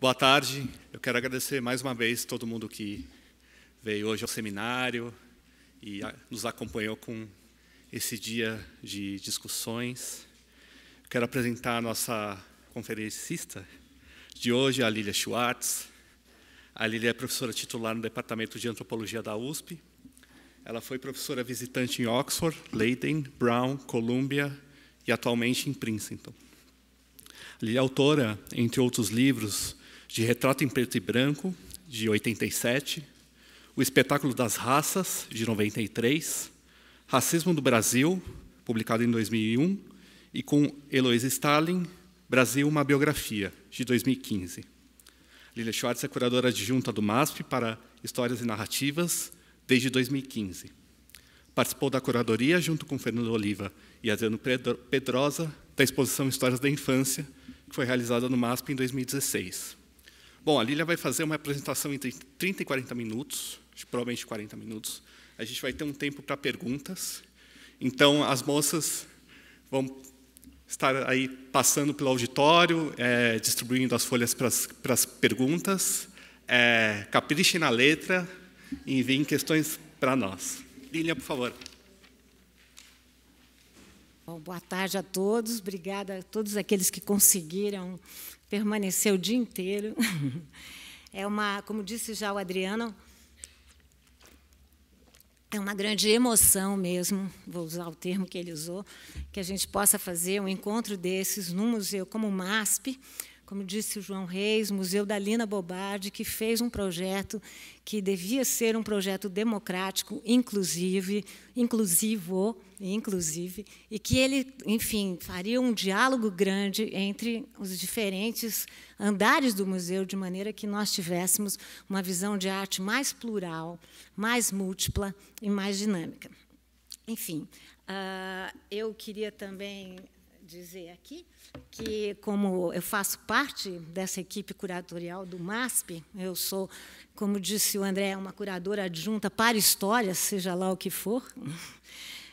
Boa tarde. Eu quero agradecer mais uma vez todo mundo que veio hoje ao seminário e nos acompanhou com esse dia de discussões. quero apresentar a nossa conferencista de hoje, a Lília Schwartz. A Lília é professora titular no Departamento de Antropologia da USP. Ela foi professora visitante em Oxford, Leiden, Brown, Columbia e atualmente em Princeton. A Lília é autora, entre outros livros, de Retrato em Preto e Branco, de 87, O Espetáculo das Raças, de 93, Racismo do Brasil, publicado em 2001, e com Heloísa Stalin, Brasil, uma biografia, de 2015. Lilia Schwartz é curadora adjunta do MASP para Histórias e Narrativas desde 2015. Participou da curadoria, junto com Fernando Oliva e Adriano Pedrosa, da exposição Histórias da Infância, que foi realizada no MASP em 2016. Bom, a Lília vai fazer uma apresentação entre 30 e 40 minutos, provavelmente 40 minutos. A gente vai ter um tempo para perguntas. Então, as moças vão estar aí passando pelo auditório, é, distribuindo as folhas para as perguntas. É, na letra e enviem questões para nós. Lília, por favor. Bom, boa tarde a todos. Obrigada a todos aqueles que conseguiram permaneceu o dia inteiro. É uma, como disse já o Adriano, é uma grande emoção mesmo, vou usar o termo que ele usou, que a gente possa fazer um encontro desses no museu como o MASP, como disse o João Reis, Museu da Lina Bobardi, que fez um projeto que devia ser um projeto democrático, inclusive, inclusivo, inclusive, e que ele, enfim, faria um diálogo grande entre os diferentes andares do museu, de maneira que nós tivéssemos uma visão de arte mais plural, mais múltipla e mais dinâmica. Enfim, ah, eu queria também dizer aqui que, como eu faço parte dessa equipe curatorial do MASP, eu sou, como disse o André, uma curadora adjunta para histórias, seja lá o que for,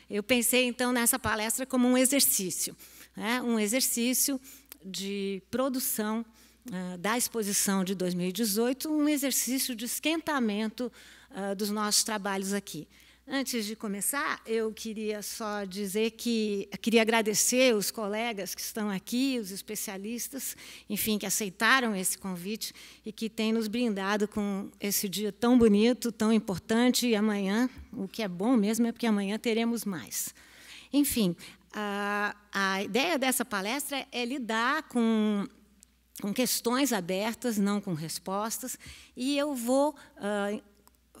eu pensei, então, nessa palestra como um exercício, né? um exercício de produção uh, da exposição de 2018, um exercício de esquentamento uh, dos nossos trabalhos aqui. Antes de começar, eu queria só dizer que queria agradecer os colegas que estão aqui, os especialistas, enfim, que aceitaram esse convite e que têm nos brindado com esse dia tão bonito, tão importante. E amanhã, o que é bom mesmo é porque amanhã teremos mais. Enfim, a, a ideia dessa palestra é lidar com com questões abertas, não com respostas, e eu vou uh,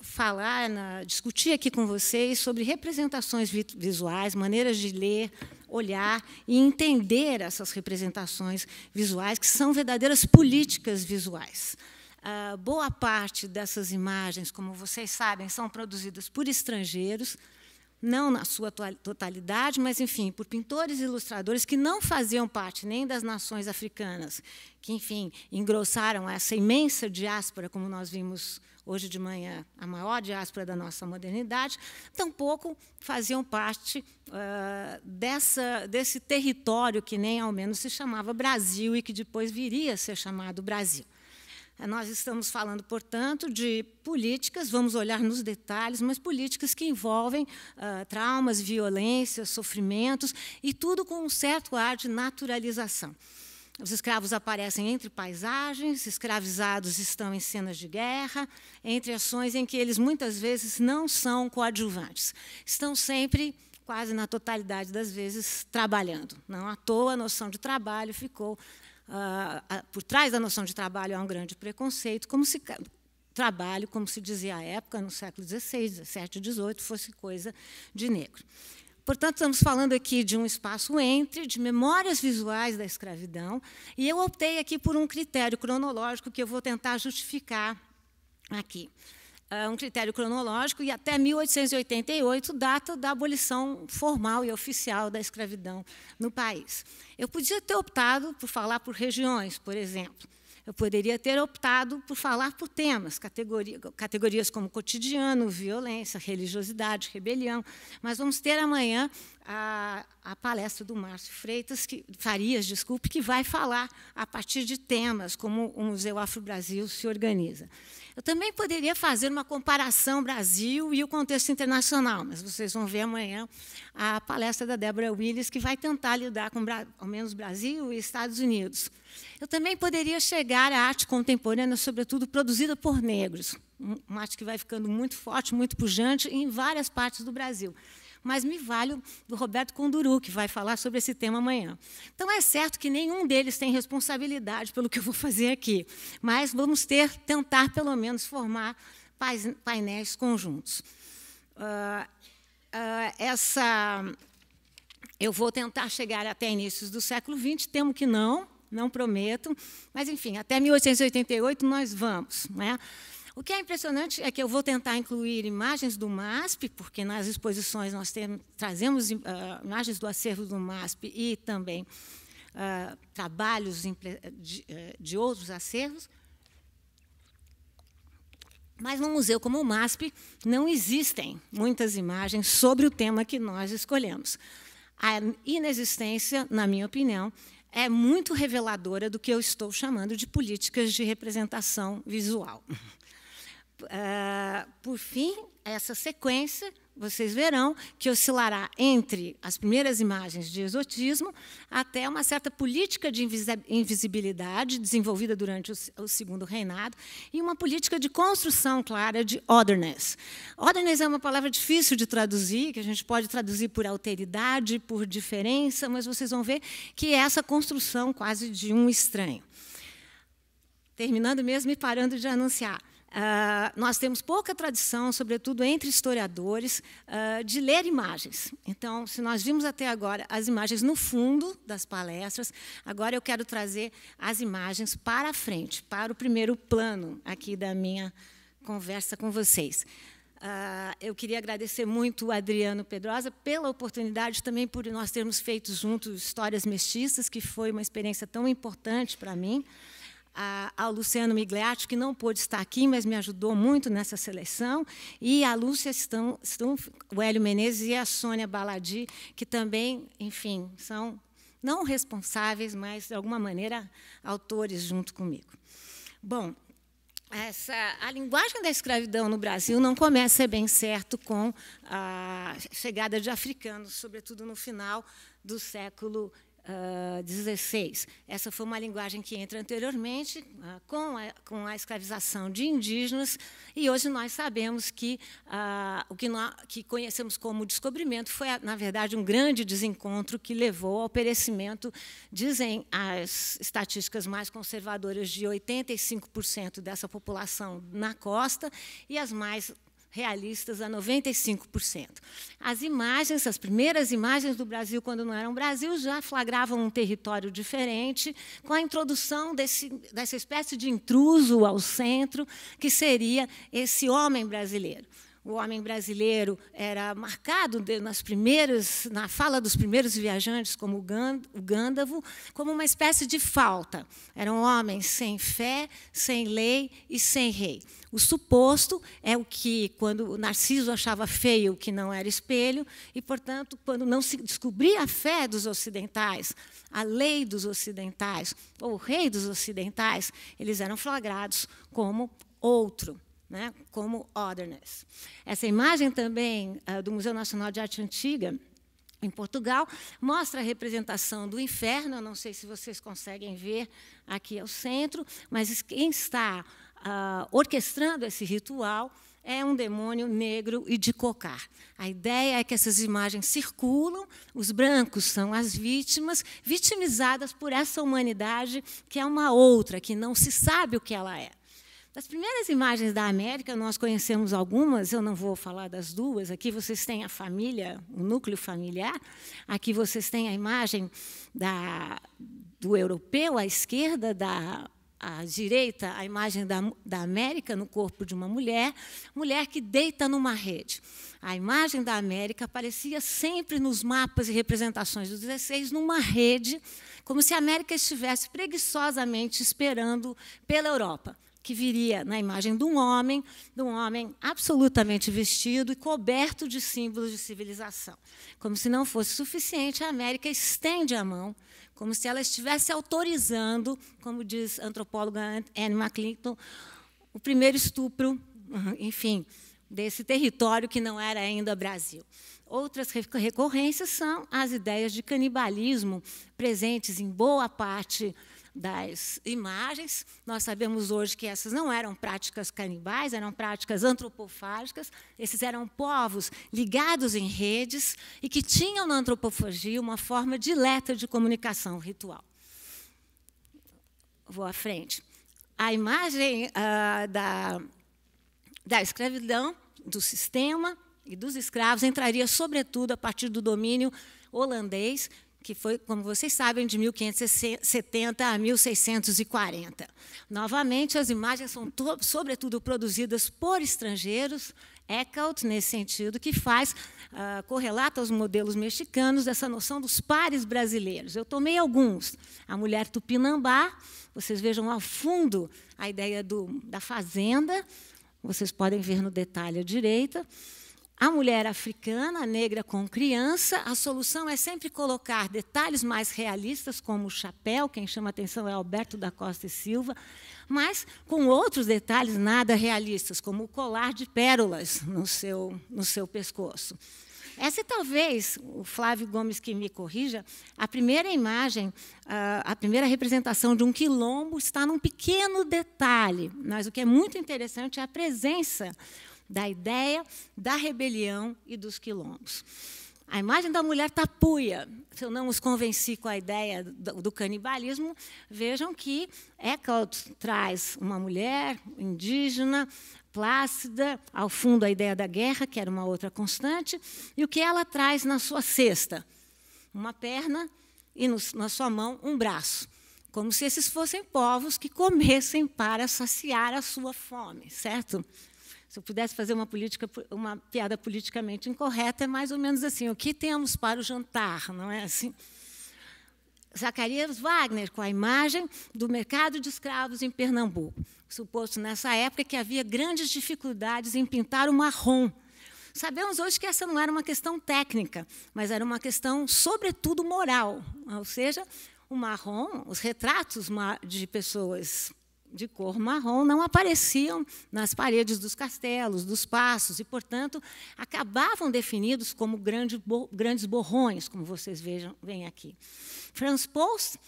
falar, na, discutir aqui com vocês sobre representações visuais, maneiras de ler, olhar e entender essas representações visuais, que são verdadeiras políticas visuais. Ah, boa parte dessas imagens, como vocês sabem, são produzidas por estrangeiros, não na sua totalidade, mas, enfim, por pintores e ilustradores que não faziam parte nem das nações africanas, que, enfim, engrossaram essa imensa diáspora, como nós vimos hoje de manhã, a maior diáspora da nossa modernidade, tampouco faziam parte uh, dessa, desse território que nem ao menos se chamava Brasil e que depois viria a ser chamado Brasil. É, nós estamos falando, portanto, de políticas, vamos olhar nos detalhes, mas políticas que envolvem uh, traumas, violências, sofrimentos, e tudo com um certo ar de naturalização. Os escravos aparecem entre paisagens, escravizados estão em cenas de guerra, entre ações em que eles muitas vezes não são coadjuvantes. Estão sempre quase na totalidade das vezes, trabalhando. Não à toa a noção de trabalho ficou uh, por trás da noção de trabalho há um grande preconceito, como se trabalho, como se dizia à época, no século XVI, XVII, XVIII, fosse coisa de negro. Portanto, estamos falando aqui de um espaço entre, de memórias visuais da escravidão, e eu optei aqui por um critério cronológico que eu vou tentar justificar aqui. Ah, um critério cronológico, e até 1888, data da abolição formal e oficial da escravidão no país. Eu podia ter optado por falar por regiões, por exemplo. Eu poderia ter optado por falar por temas, categoria, categorias como cotidiano, violência, religiosidade, rebelião. Mas vamos ter amanhã a, a, palestra do Márcio Freitas, que, Farias, desculpe, que vai falar a partir de temas como o Museu Afro Brasil se organiza. Eu também poderia fazer uma comparação Brasil e o contexto internacional, mas vocês vão ver amanhã a palestra da Deborah Willis, que vai tentar lidar com, ao menos, Brasil e Estados Unidos. Eu também poderia chegar à arte contemporânea, sobretudo produzida por negros, uma arte que vai ficando muito forte, muito pujante em várias partes do Brasil mas me valho do Roberto Conduru, que vai falar sobre esse tema amanhã. Então, é certo que nenhum deles tem responsabilidade pelo que eu vou fazer aqui, mas vamos ter, tentar pelo menos formar painéis conjuntos. Uh, uh, essa, eu vou tentar chegar até inícios do século XX, temo que não, não prometo, mas enfim, até 1888 nós vamos, né? O que é impressionante é que eu vou tentar incluir imagens do MASP, porque nas exposições nós temos, trazemos uh, imagens do acervo do MASP e também uh, trabalhos de, eh, de outros acervos. Mas num museu como o MASP não existem muitas imagens sobre o tema que nós escolhemos. A inexistência, na minha opinião, é muito reveladora do que eu estou chamando de políticas de representação visual. Ah, por fim, essa sequência, vocês verão que oscilará entre as primeiras imagens de exotismo até uma certa política de invisibilidade desenvolvida durante o segundo reinado e uma política de construção clara de otherness. Otherness é uma palavra difícil de traduzir, que a gente pode traduzir por alteridade, por diferença, mas vocês vão ver que é essa construção quase de um estranho. Terminando mesmo e parando de anunciar. Uh, nós temos pouca tradição, sobretudo entre historiadores, uh, de ler imagens. Então, se nós vimos até agora as imagens no fundo das palestras, agora eu quero trazer as imagens para a frente, para o primeiro plano aqui da minha conversa com vocês. Uh, eu queria agradecer muito o Adriano Pedrosa pela oportunidade, também por nós termos feito juntos Histórias Mestiças, que foi uma experiência tão importante para mim a, ao Luciano Migliati, que não pôde estar aqui, mas me ajudou muito nessa seleção, e a Lúcia estão, estão o Hélio Menezes e a Sônia Baladi, que também, enfim, são não responsáveis, mas de alguma maneira autores junto comigo. Bom, essa, a linguagem da escravidão no Brasil não começa bem certo com a chegada de africanos, sobretudo no final do século 16. Ah, Essa foi uma linguagem que entra anteriormente uh, com, a, com a escravização de indígenas, e hoje nós sabemos que uh, o que, nós, que conhecemos como descobrimento foi, na verdade, um grande desencontro que levou ao perecimento, dizem as estatísticas mais conservadoras, de 85% dessa população na costa e as mais realistas a 95%. As imagens, as primeiras imagens do Brasil, quando não eram Brasil, já flagravam um território diferente, com a introdução desse, dessa espécie de intruso ao centro, que seria esse homem brasileiro o homem brasileiro era marcado nas primeiras, na fala dos primeiros viajantes, como o Gândavo, como uma espécie de falta. Eram homens sem fé, sem lei e sem rei. O suposto é o que, quando Narciso achava feio o que não era espelho, e, portanto, quando não se descobria a fé dos ocidentais, a lei dos ocidentais, ou o rei dos ocidentais, eles eram flagrados como outro né, como otherness. Essa imagem também uh, do Museu Nacional de Arte Antiga, em Portugal, mostra a representação do inferno. Eu não sei se vocês conseguem ver aqui ao centro, mas quem está uh, orquestrando esse ritual é um demônio negro e de cocar. A ideia é que essas imagens circulam, os brancos são as vítimas, vitimizadas por essa humanidade que é uma outra, que não se sabe o que ela é. Das primeiras imagens da América, nós conhecemos algumas, eu não vou falar das duas. Aqui vocês têm a família, o núcleo familiar. Aqui vocês têm a imagem da, do europeu à esquerda, da à direita, a imagem da, da América no corpo de uma mulher, mulher que deita numa rede. A imagem da América aparecia sempre nos mapas e representações do 16 numa rede, como se a América estivesse preguiçosamente esperando pela Europa que viria na imagem de um homem, de um homem absolutamente vestido e coberto de símbolos de civilização. Como se não fosse suficiente, a América estende a mão, como se ela estivesse autorizando, como diz a antropóloga Anne McClinton, o primeiro estupro, uhum, enfim, desse território que não era ainda Brasil. Outras recorrências são as ideias de canibalismo presentes em boa parte das imagens. Nós sabemos hoje que essas não eram práticas canibais, eram práticas antropofágicas. Esses eram povos ligados em redes e que tinham na antropofagia uma forma direta de comunicação ritual. Vou à frente. A imagem ah, da, da escravidão, do sistema e dos escravos entraria, sobretudo, a partir do domínio holandês, que foi, como vocês sabem, de 1570 a 1640. Novamente, as imagens são, sobretudo, produzidas por estrangeiros, é Eckhout, nesse sentido, que faz, uh, correlata aos modelos mexicanos dessa noção dos pares brasileiros. Eu tomei alguns. A mulher tupinambá, vocês vejam ao fundo a ideia do, da fazenda, vocês podem ver no detalhe à direita a mulher africana, negra com criança, a solução é sempre colocar detalhes mais realistas, como o chapéu, quem chama atenção é Alberto da Costa e Silva, mas com outros detalhes nada realistas, como o colar de pérolas no seu, no seu pescoço. Essa é talvez, o Flávio Gomes que me corrija, a primeira imagem, a primeira representação de um quilombo está num pequeno detalhe, mas o que é muito interessante é a presença da ideia da rebelião e dos quilombos. A imagem da mulher tapuia. Tá se eu não os convenci com a ideia do, canibalismo, vejam que é Eckhart traz uma mulher indígena, plácida, ao fundo a ideia da guerra, que era uma outra constante, e o que ela traz na sua cesta? Uma perna e no, na sua mão um braço como se esses fossem povos que comessem para saciar a sua fome, certo? Se eu pudesse fazer uma, política, uma piada politicamente incorreta, é mais ou menos assim: o que temos para o jantar, não é assim? Zacarias Wagner, com a imagem do mercado de escravos em Pernambuco. Suposto nessa época que havia grandes dificuldades em pintar o marrom. Sabemos hoje que essa não era uma questão técnica, mas era uma questão, sobretudo, moral. Ou seja, o marrom, os retratos de pessoas de cor marrom não apareciam nas paredes dos castelos, dos passos, e, portanto, acabavam definidos como grandes, grandes borrões, como vocês vejam, veem aqui. Franz Post, uh,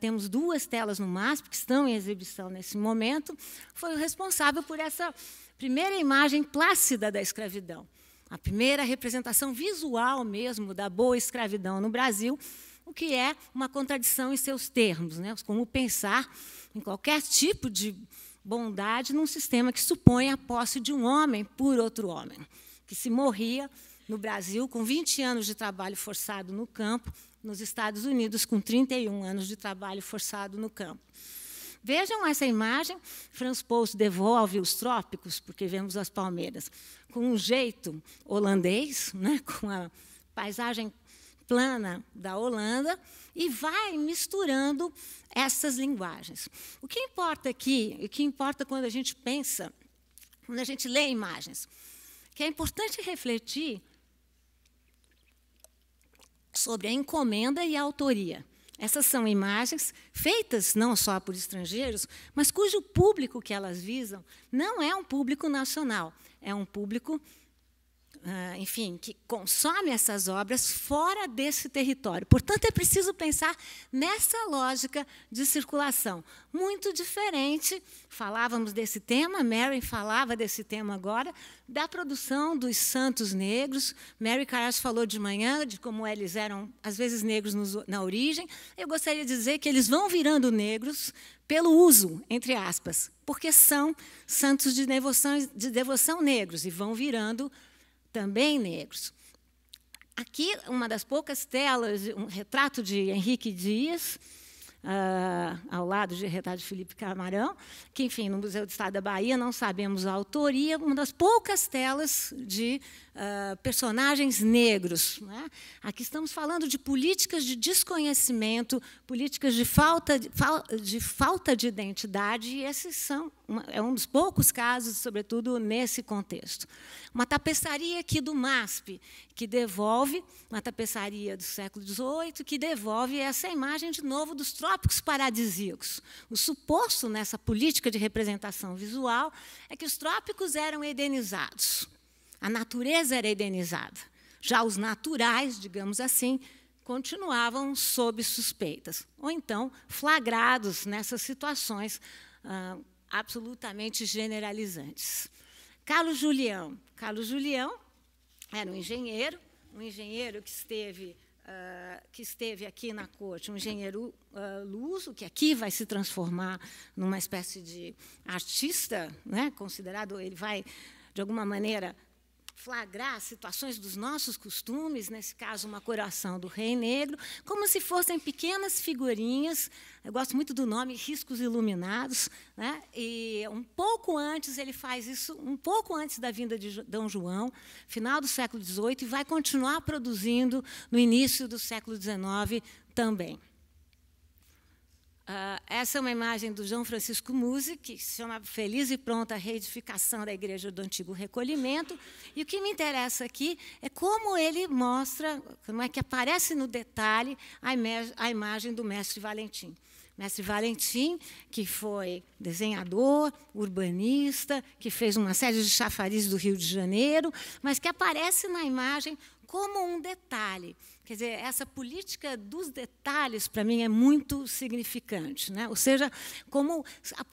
temos duas telas no MASP que estão em exibição nesse momento, foi o responsável por essa primeira imagem plácida da escravidão. A primeira representação visual mesmo da boa escravidão no Brasil, o que é uma contradição em seus termos, né? como pensar em qualquer tipo de bondade num sistema que supõe a posse de um homem por outro homem, que se morria no Brasil com 20 anos de trabalho forçado no campo, nos Estados Unidos com 31 anos de trabalho forçado no campo. Vejam essa imagem, Franz Post devolve os trópicos, porque vemos as palmeiras, com um jeito holandês, né, com a paisagem plana da Holanda, e vai misturando essas linguagens. O que importa aqui, o que importa quando a gente pensa, quando a gente lê imagens, que é importante refletir sobre a encomenda e a autoria. Essas são imagens feitas não só por estrangeiros, mas cujo público que elas visam não é um público nacional, é um público ah, enfim, que consome essas obras fora desse território. Portanto, é preciso pensar nessa lógica de circulação. Muito diferente, falávamos desse tema, Mary falava desse tema agora, da produção dos santos negros. Mary Carras falou de manhã de como eles eram, às vezes, negros na origem. Eu gostaria de dizer que eles vão virando negros pelo uso, entre aspas, porque são santos de devoção, de devoção negros e vão virando negros também negros. Aqui, uma das poucas telas, um retrato de Henrique Dias, uh, ao lado de retalho de Felipe Camarão, que, enfim, no Museu do Estado da Bahia, não sabemos a autoria, uma das poucas telas de uh, personagens negros. Né? Aqui estamos falando de políticas de desconhecimento, políticas de falta de, de falta de identidade, e esses são uma, é um dos poucos casos, sobretudo nesse contexto. Uma tapeçaria aqui do MASP, que devolve, uma tapeçaria do século XVIII, que devolve essa imagem de novo dos trópicos paradisíacos. O suposto nessa política de representação visual é que os trópicos eram edenizados. A natureza era edenizada. Já os naturais, digamos assim, continuavam sob suspeitas, ou então flagrados nessas situações ah, absolutamente generalizantes. Carlos Julião. Carlos Julião era um engenheiro, um engenheiro que esteve ah, que esteve aqui na corte, um engenheiro uh, luso, que aqui vai se transformar numa espécie de artista, né, considerado, ele vai, de alguma maneira, flagrar situações dos nossos costumes, nesse caso, uma coração do rei negro, como se fossem pequenas figurinhas, eu gosto muito do nome, riscos iluminados, né? e um pouco antes, ele faz isso, um pouco antes da vinda de Dom João, final do século XVIII, e vai continuar produzindo no início do século XIX também. Uh, essa é uma imagem do João Francisco Musi, que se chama Feliz e Pronta a Reedificação da Igreja do Antigo Recolhimento. E o que me interessa aqui é como ele mostra, como é que aparece no detalhe a, a imagem do mestre Valentim. Mestre Valentim, que foi desenhador, urbanista, que fez uma série de chafarizes do Rio de Janeiro, mas que aparece na imagem como um detalhe. Quer dizer, essa política dos detalhes, para mim, é muito significante. Né? Ou seja, como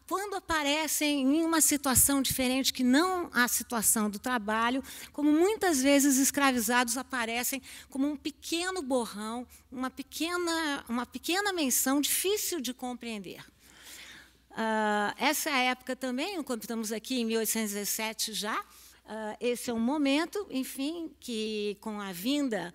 quando aparecem em uma situação diferente que não a situação do trabalho, como muitas vezes escravizados aparecem como um pequeno borrão, uma pequena, uma pequena menção difícil de compreender. Uh, essa é época também, quando estamos aqui em 1817 já, uh, esse é um momento, enfim, que com a vinda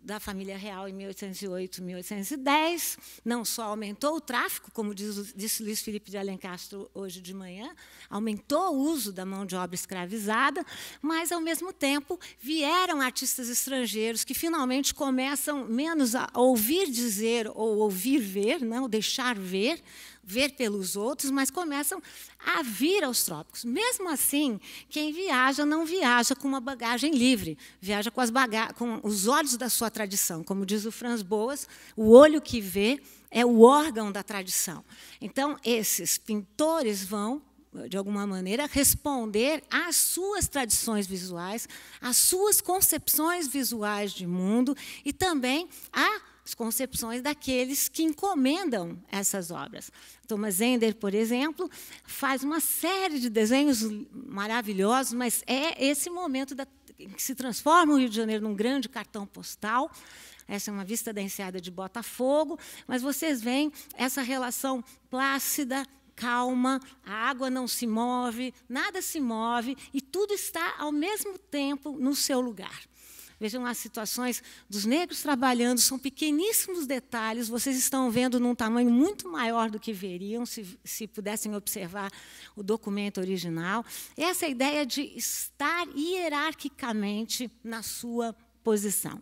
da família real em 1808, 1810. Não só aumentou o tráfico, como diz, disse Luiz Felipe de Alencastro hoje de manhã, aumentou o uso da mão de obra escravizada, mas, ao mesmo tempo, vieram artistas estrangeiros que finalmente começam menos a ouvir dizer ou ouvir ver, não né, deixar ver, ver pelos outros, mas começam a vir aos trópicos. Mesmo assim, quem viaja não viaja com uma bagagem livre, viaja com, baga com os olhos da sua tradição. Como diz o Franz Boas, o olho que vê é o órgão da tradição. Então, esses pintores vão de alguma maneira, responder às suas tradições visuais, às suas concepções visuais de mundo e também a as concepções daqueles que encomendam essas obras. Thomas Ender, por exemplo, faz uma série de desenhos maravilhosos, mas é esse momento da, em que se transforma o Rio de Janeiro num grande cartão postal. Essa é uma vista da enseada de Botafogo, mas vocês veem essa relação plácida, calma, a água não se move, nada se move e tudo está ao mesmo tempo no seu lugar. Vejam as situações dos negros trabalhando, são pequeníssimos detalhes, vocês estão vendo num tamanho muito maior do que veriam se, se pudessem observar o documento original. Essa é ideia de estar hierarquicamente na sua posição.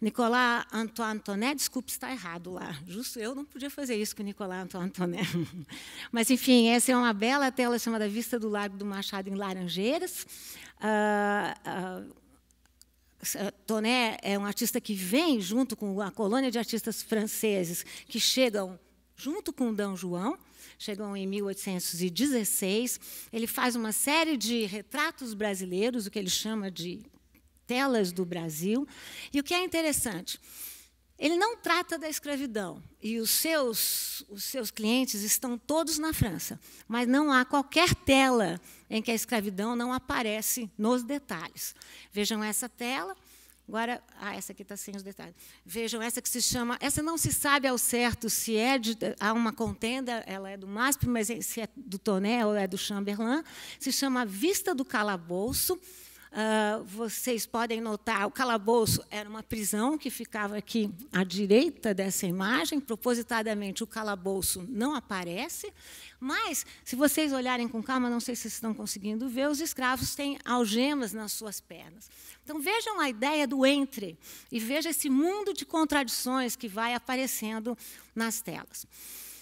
Nicolas Antoine Antoné, desculpe estar errado lá, justo eu não podia fazer isso com Nicolas Antoine Antoné. Mas, enfim, essa é uma bela tela chamada Vista do Largo do Machado em Laranjeiras. Uh, uh, Toné é um artista que vem junto com a colônia de artistas franceses que chegam junto com Dom João, chegam em 1816. Ele faz uma série de retratos brasileiros, o que ele chama de telas do Brasil. E o que é interessante, ele não trata da escravidão e os seus, os seus clientes estão todos na França, mas não há qualquer tela em que a escravidão não aparece nos detalhes. Vejam essa tela. Agora, ah, essa aqui está sem os detalhes. Vejam, essa que se chama. Essa não se sabe ao certo se é de, há uma contenda, ela é do MASP, mas se é do Toné ou é do Chamberlain. Se chama Vista do Calabouço Uh, vocês podem notar, o calabouço era uma prisão que ficava aqui à direita dessa imagem. Propositadamente, o calabouço não aparece. Mas, se vocês olharem com calma, não sei se vocês estão conseguindo ver, os escravos têm algemas nas suas pernas. Então, vejam a ideia do entre e veja esse mundo de contradições que vai aparecendo nas telas.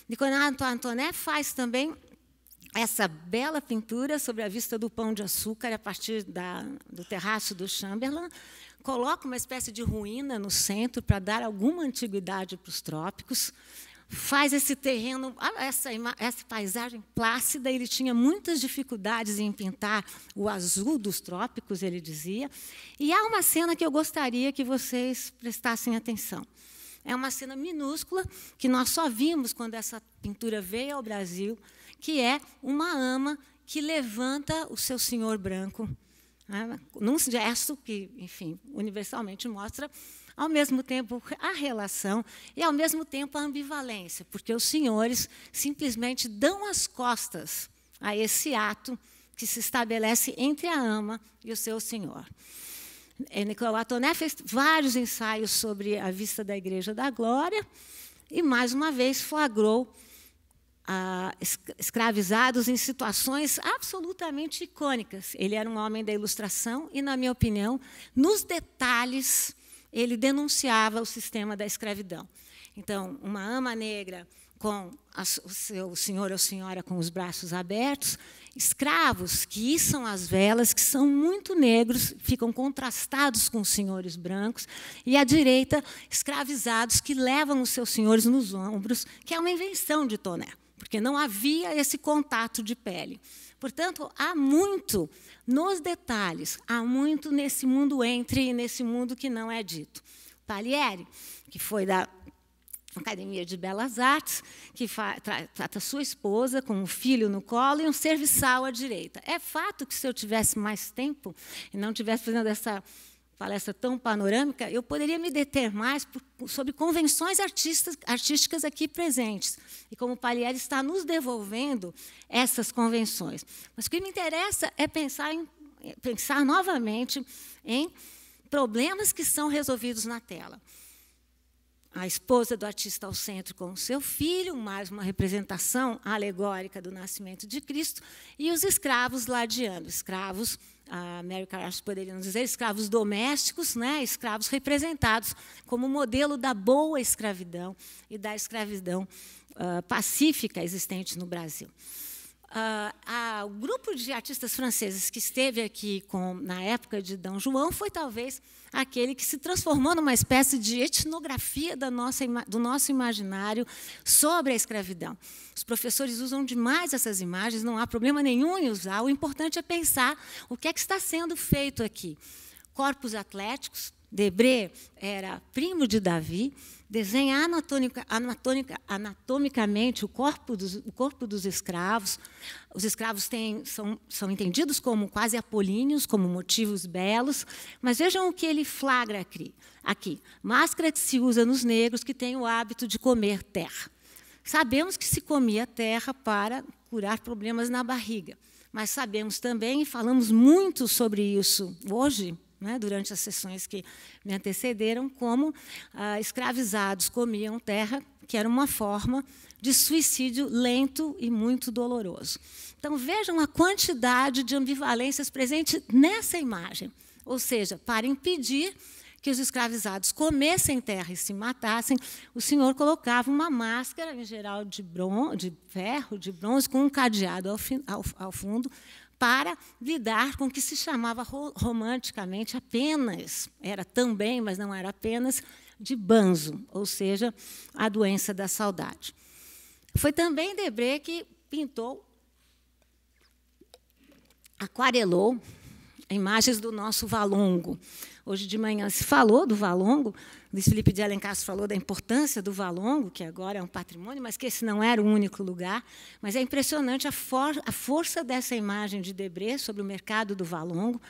Nicolau Antoné faz também essa bela pintura sobre a vista do pão de açúcar a partir da, do terraço do Chamberlain, coloca uma espécie de ruína no centro para dar alguma antiguidade para os trópicos, faz esse terreno, essa, essa paisagem plácida. Ele tinha muitas dificuldades em pintar o azul dos trópicos, ele dizia. E há uma cena que eu gostaria que vocês prestassem atenção. É uma cena minúscula que nós só vimos quando essa pintura veio ao Brasil que é uma ama que levanta o seu senhor branco, né, num gesto que, enfim, universalmente mostra, ao mesmo tempo, a relação e, ao mesmo tempo, a ambivalência, porque os senhores simplesmente dão as costas a esse ato que se estabelece entre a ama e o seu senhor. É, Nicolau Atoné fez vários ensaios sobre a vista da Igreja da Glória e, mais uma vez, flagrou escravizados em situações absolutamente icônicas. Ele era um homem da ilustração e, na minha opinião, nos detalhes, ele denunciava o sistema da escravidão. Então, uma ama negra com a, o seu senhor ou senhora com os braços abertos, escravos que são as velas, que são muito negros, ficam contrastados com os senhores brancos, e à direita, escravizados que levam os seus senhores nos ombros, que é uma invenção de Toné porque não havia esse contato de pele. Portanto, há muito nos detalhes, há muito nesse mundo entre e nesse mundo que não é dito. Palieri, que foi da Academia de Belas Artes, que trata sua esposa com um filho no colo e um serviçal à direita. É fato que se eu tivesse mais tempo e não tivesse fazendo essa palestra tão panorâmica, eu poderia me deter mais sobre convenções artísticas aqui presentes e como o Palieri está nos devolvendo essas convenções. Mas o que me interessa é pensar, em, é, pensar novamente em problemas que são resolvidos na tela. A esposa do artista ao centro com o seu filho, mais uma representação alegórica do nascimento de Cristo, e os escravos ladeando, escravos a Mary Carras poderiam dizer, escravos domésticos, né, escravos representados como modelo da boa escravidão e da escravidão uh, pacífica existente no Brasil uh, ah, o grupo de artistas franceses que esteve aqui com, na época de D. João foi talvez aquele que se transformou numa espécie de etnografia nossa, do nosso imaginário sobre a escravidão. Os professores usam demais essas imagens, não há problema nenhum em usar. O importante é pensar o que é que está sendo feito aqui. Corpos atléticos, Debré era primo de Davi, desenha anatomicamente o corpo, dos, o corpo dos escravos. Os escravos têm, são, são entendidos como quase apolíneos, como motivos belos, mas vejam o que ele flagra aqui. aqui. Máscara que se usa nos negros que têm o hábito de comer terra. Sabemos que se comia terra para curar problemas na barriga, mas sabemos também, e falamos muito sobre isso hoje, né, durante as sessões que me antecederam, como ah, escravizados comiam terra, que era uma forma de suicídio lento e muito doloroso. Então vejam a quantidade de ambivalências presente nessa imagem, ou seja, para impedir que os escravizados comessem terra e se matassem, o senhor colocava uma máscara, em geral de, bron de ferro, de bronze, com um cadeado ao, ao, ao fundo, para lidar com o que se chamava romanticamente apenas, era também, mas não era apenas, de banzo, ou seja, a doença da saudade. Foi também Debré que pintou, aquarelou imagens do nosso valongo. Hoje de manhã se falou do Valongo, Luiz Felipe de Alencar falou da importância do Valongo, que agora é um patrimônio, mas que esse não era o único lugar. Mas é impressionante a, for a força dessa imagem de Debré sobre o mercado do Valongo,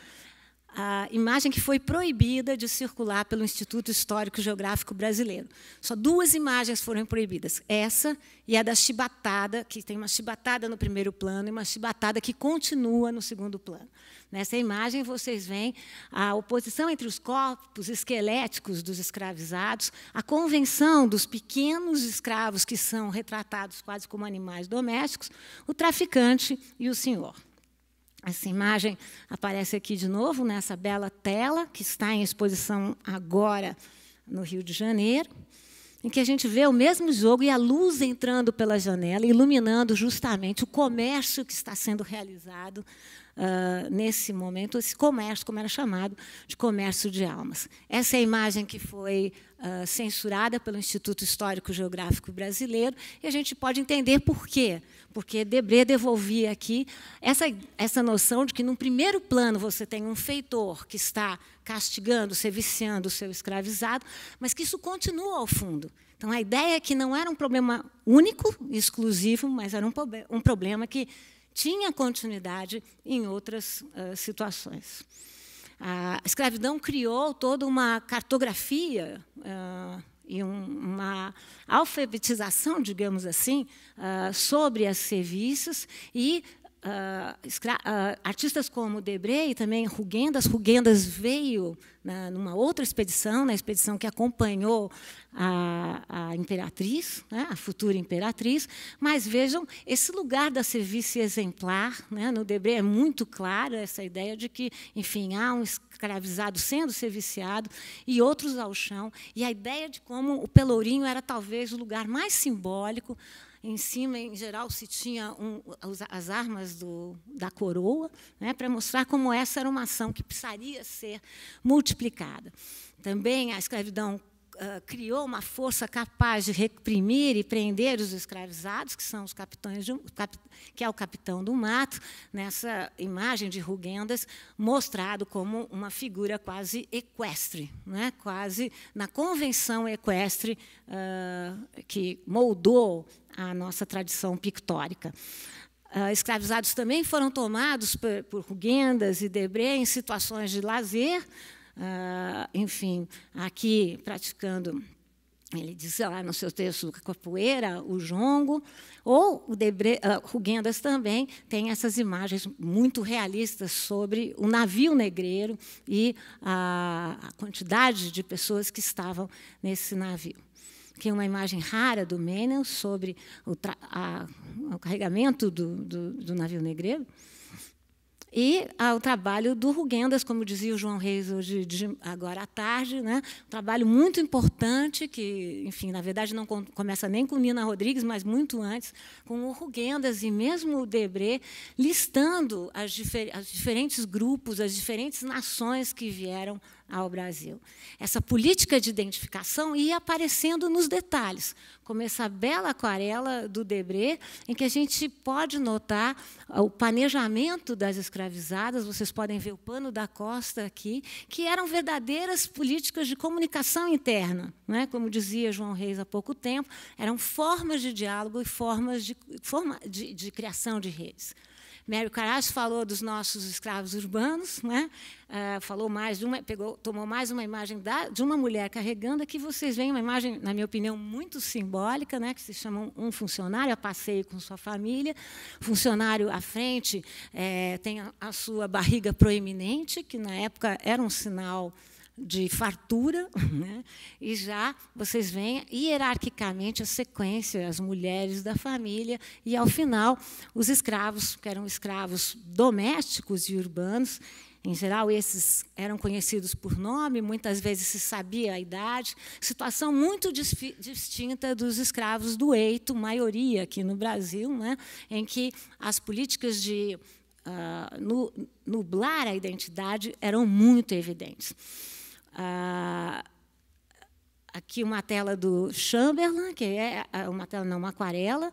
a imagem que foi proibida de circular pelo Instituto Histórico Geográfico Brasileiro. Só duas imagens foram proibidas, essa e a da chibatada, que tem uma chibatada no primeiro plano e uma chibatada que continua no segundo plano. Nessa imagem vocês veem a oposição entre os corpos esqueléticos dos escravizados, a convenção dos pequenos escravos que são retratados quase como animais domésticos, o traficante e o senhor. Essa imagem aparece aqui de novo nessa bela tela que está em exposição agora no Rio de Janeiro em que a gente vê o mesmo jogo e a luz entrando pela janela, iluminando justamente o comércio que está sendo realizado uh, nesse momento, esse comércio, como era chamado, de comércio de almas. Essa é a imagem que foi uh, censurada pelo Instituto Histórico Geográfico Brasileiro, e a gente pode entender por quê. Porque Debré devolvia aqui essa, essa noção de que, num primeiro plano, você tem um feitor que está castigando, se viciando o seu escravizado, mas que isso continua ao fundo. Então, a ideia é que não era um problema único, exclusivo, mas era um, um problema que tinha continuidade em outras uh, situações. A escravidão criou toda uma cartografia uh, e um, uma alfabetização, digamos assim, uh, sobre as serviços e Uh, uh, artistas como Debré e também Rugendas. Rugendas veio na, né, numa outra expedição, na expedição que acompanhou a, a imperatriz, né, a futura imperatriz. Mas vejam, esse lugar da serviço exemplar, né, no Debré é muito clara essa ideia de que, enfim, há um escravizado sendo serviciado e outros ao chão. E a ideia de como o Pelourinho era talvez o lugar mais simbólico em cima, em geral, se tinha um, as armas do, da coroa, né, para mostrar como essa era uma ação que precisaria ser multiplicada. Também a escravidão ah, criou uma força capaz de reprimir e prender os escravizados, que são os capitães de, cap, que é o capitão do mato, nessa imagem de Rugendas, mostrado como uma figura quase equestre, né? quase na convenção equestre uh, que moldou a nossa tradição pictórica. Uh, escravizados também foram tomados por, por Rugendas e Debré em situações de lazer, ah, enfim, aqui praticando ele diz lá no seu texto Capoeira, o jongo, ou o Debre, uh, ah, Rugendas também tem essas imagens muito realistas sobre o navio negreiro e a, a quantidade de pessoas que estavam nesse navio. Tem uma imagem rara do Menel sobre o, a, o carregamento do, do, do navio negreiro. E ao trabalho do Rugendas, como dizia o João Reis hoje, de, agora à tarde, né? um trabalho muito importante, que, enfim, na verdade não começa nem com Nina Rodrigues, mas muito antes, com o Rugendas e mesmo o Debré, listando as, difer as diferentes grupos, as diferentes nações que vieram ao Brasil. Essa política de identificação ia aparecendo nos detalhes, como essa bela aquarela do Debré, em que a gente pode notar o planejamento das escravizadas, vocês podem ver o pano da costa aqui, que eram verdadeiras políticas de comunicação interna, né? como dizia João Reis há pouco tempo, eram formas de diálogo e formas de, forma, de, de criação de redes. Mário Caras falou dos nossos escravos urbanos, né? Uh, falou mais uma, pegou, tomou mais uma imagem da, de uma mulher carregando. Aqui vocês veem uma imagem, na minha opinião, muito simbólica, né? que se chama um, um funcionário a passeio com sua família. Funcionário à frente é, tem a, a sua barriga proeminente, que na época era um sinal de fartura, né? e já vocês veem hierarquicamente a sequência, as mulheres da família, e ao final, os escravos, que eram escravos domésticos e urbanos, em geral, esses eram conhecidos por nome, muitas vezes se sabia a idade, situação muito distinta dos escravos do eito, maioria aqui no Brasil, né, em que as políticas de uh, nublar a identidade eram muito evidentes ah, aqui uma tela do Chamberlain, que é ah, uma tela, não, uma aquarela,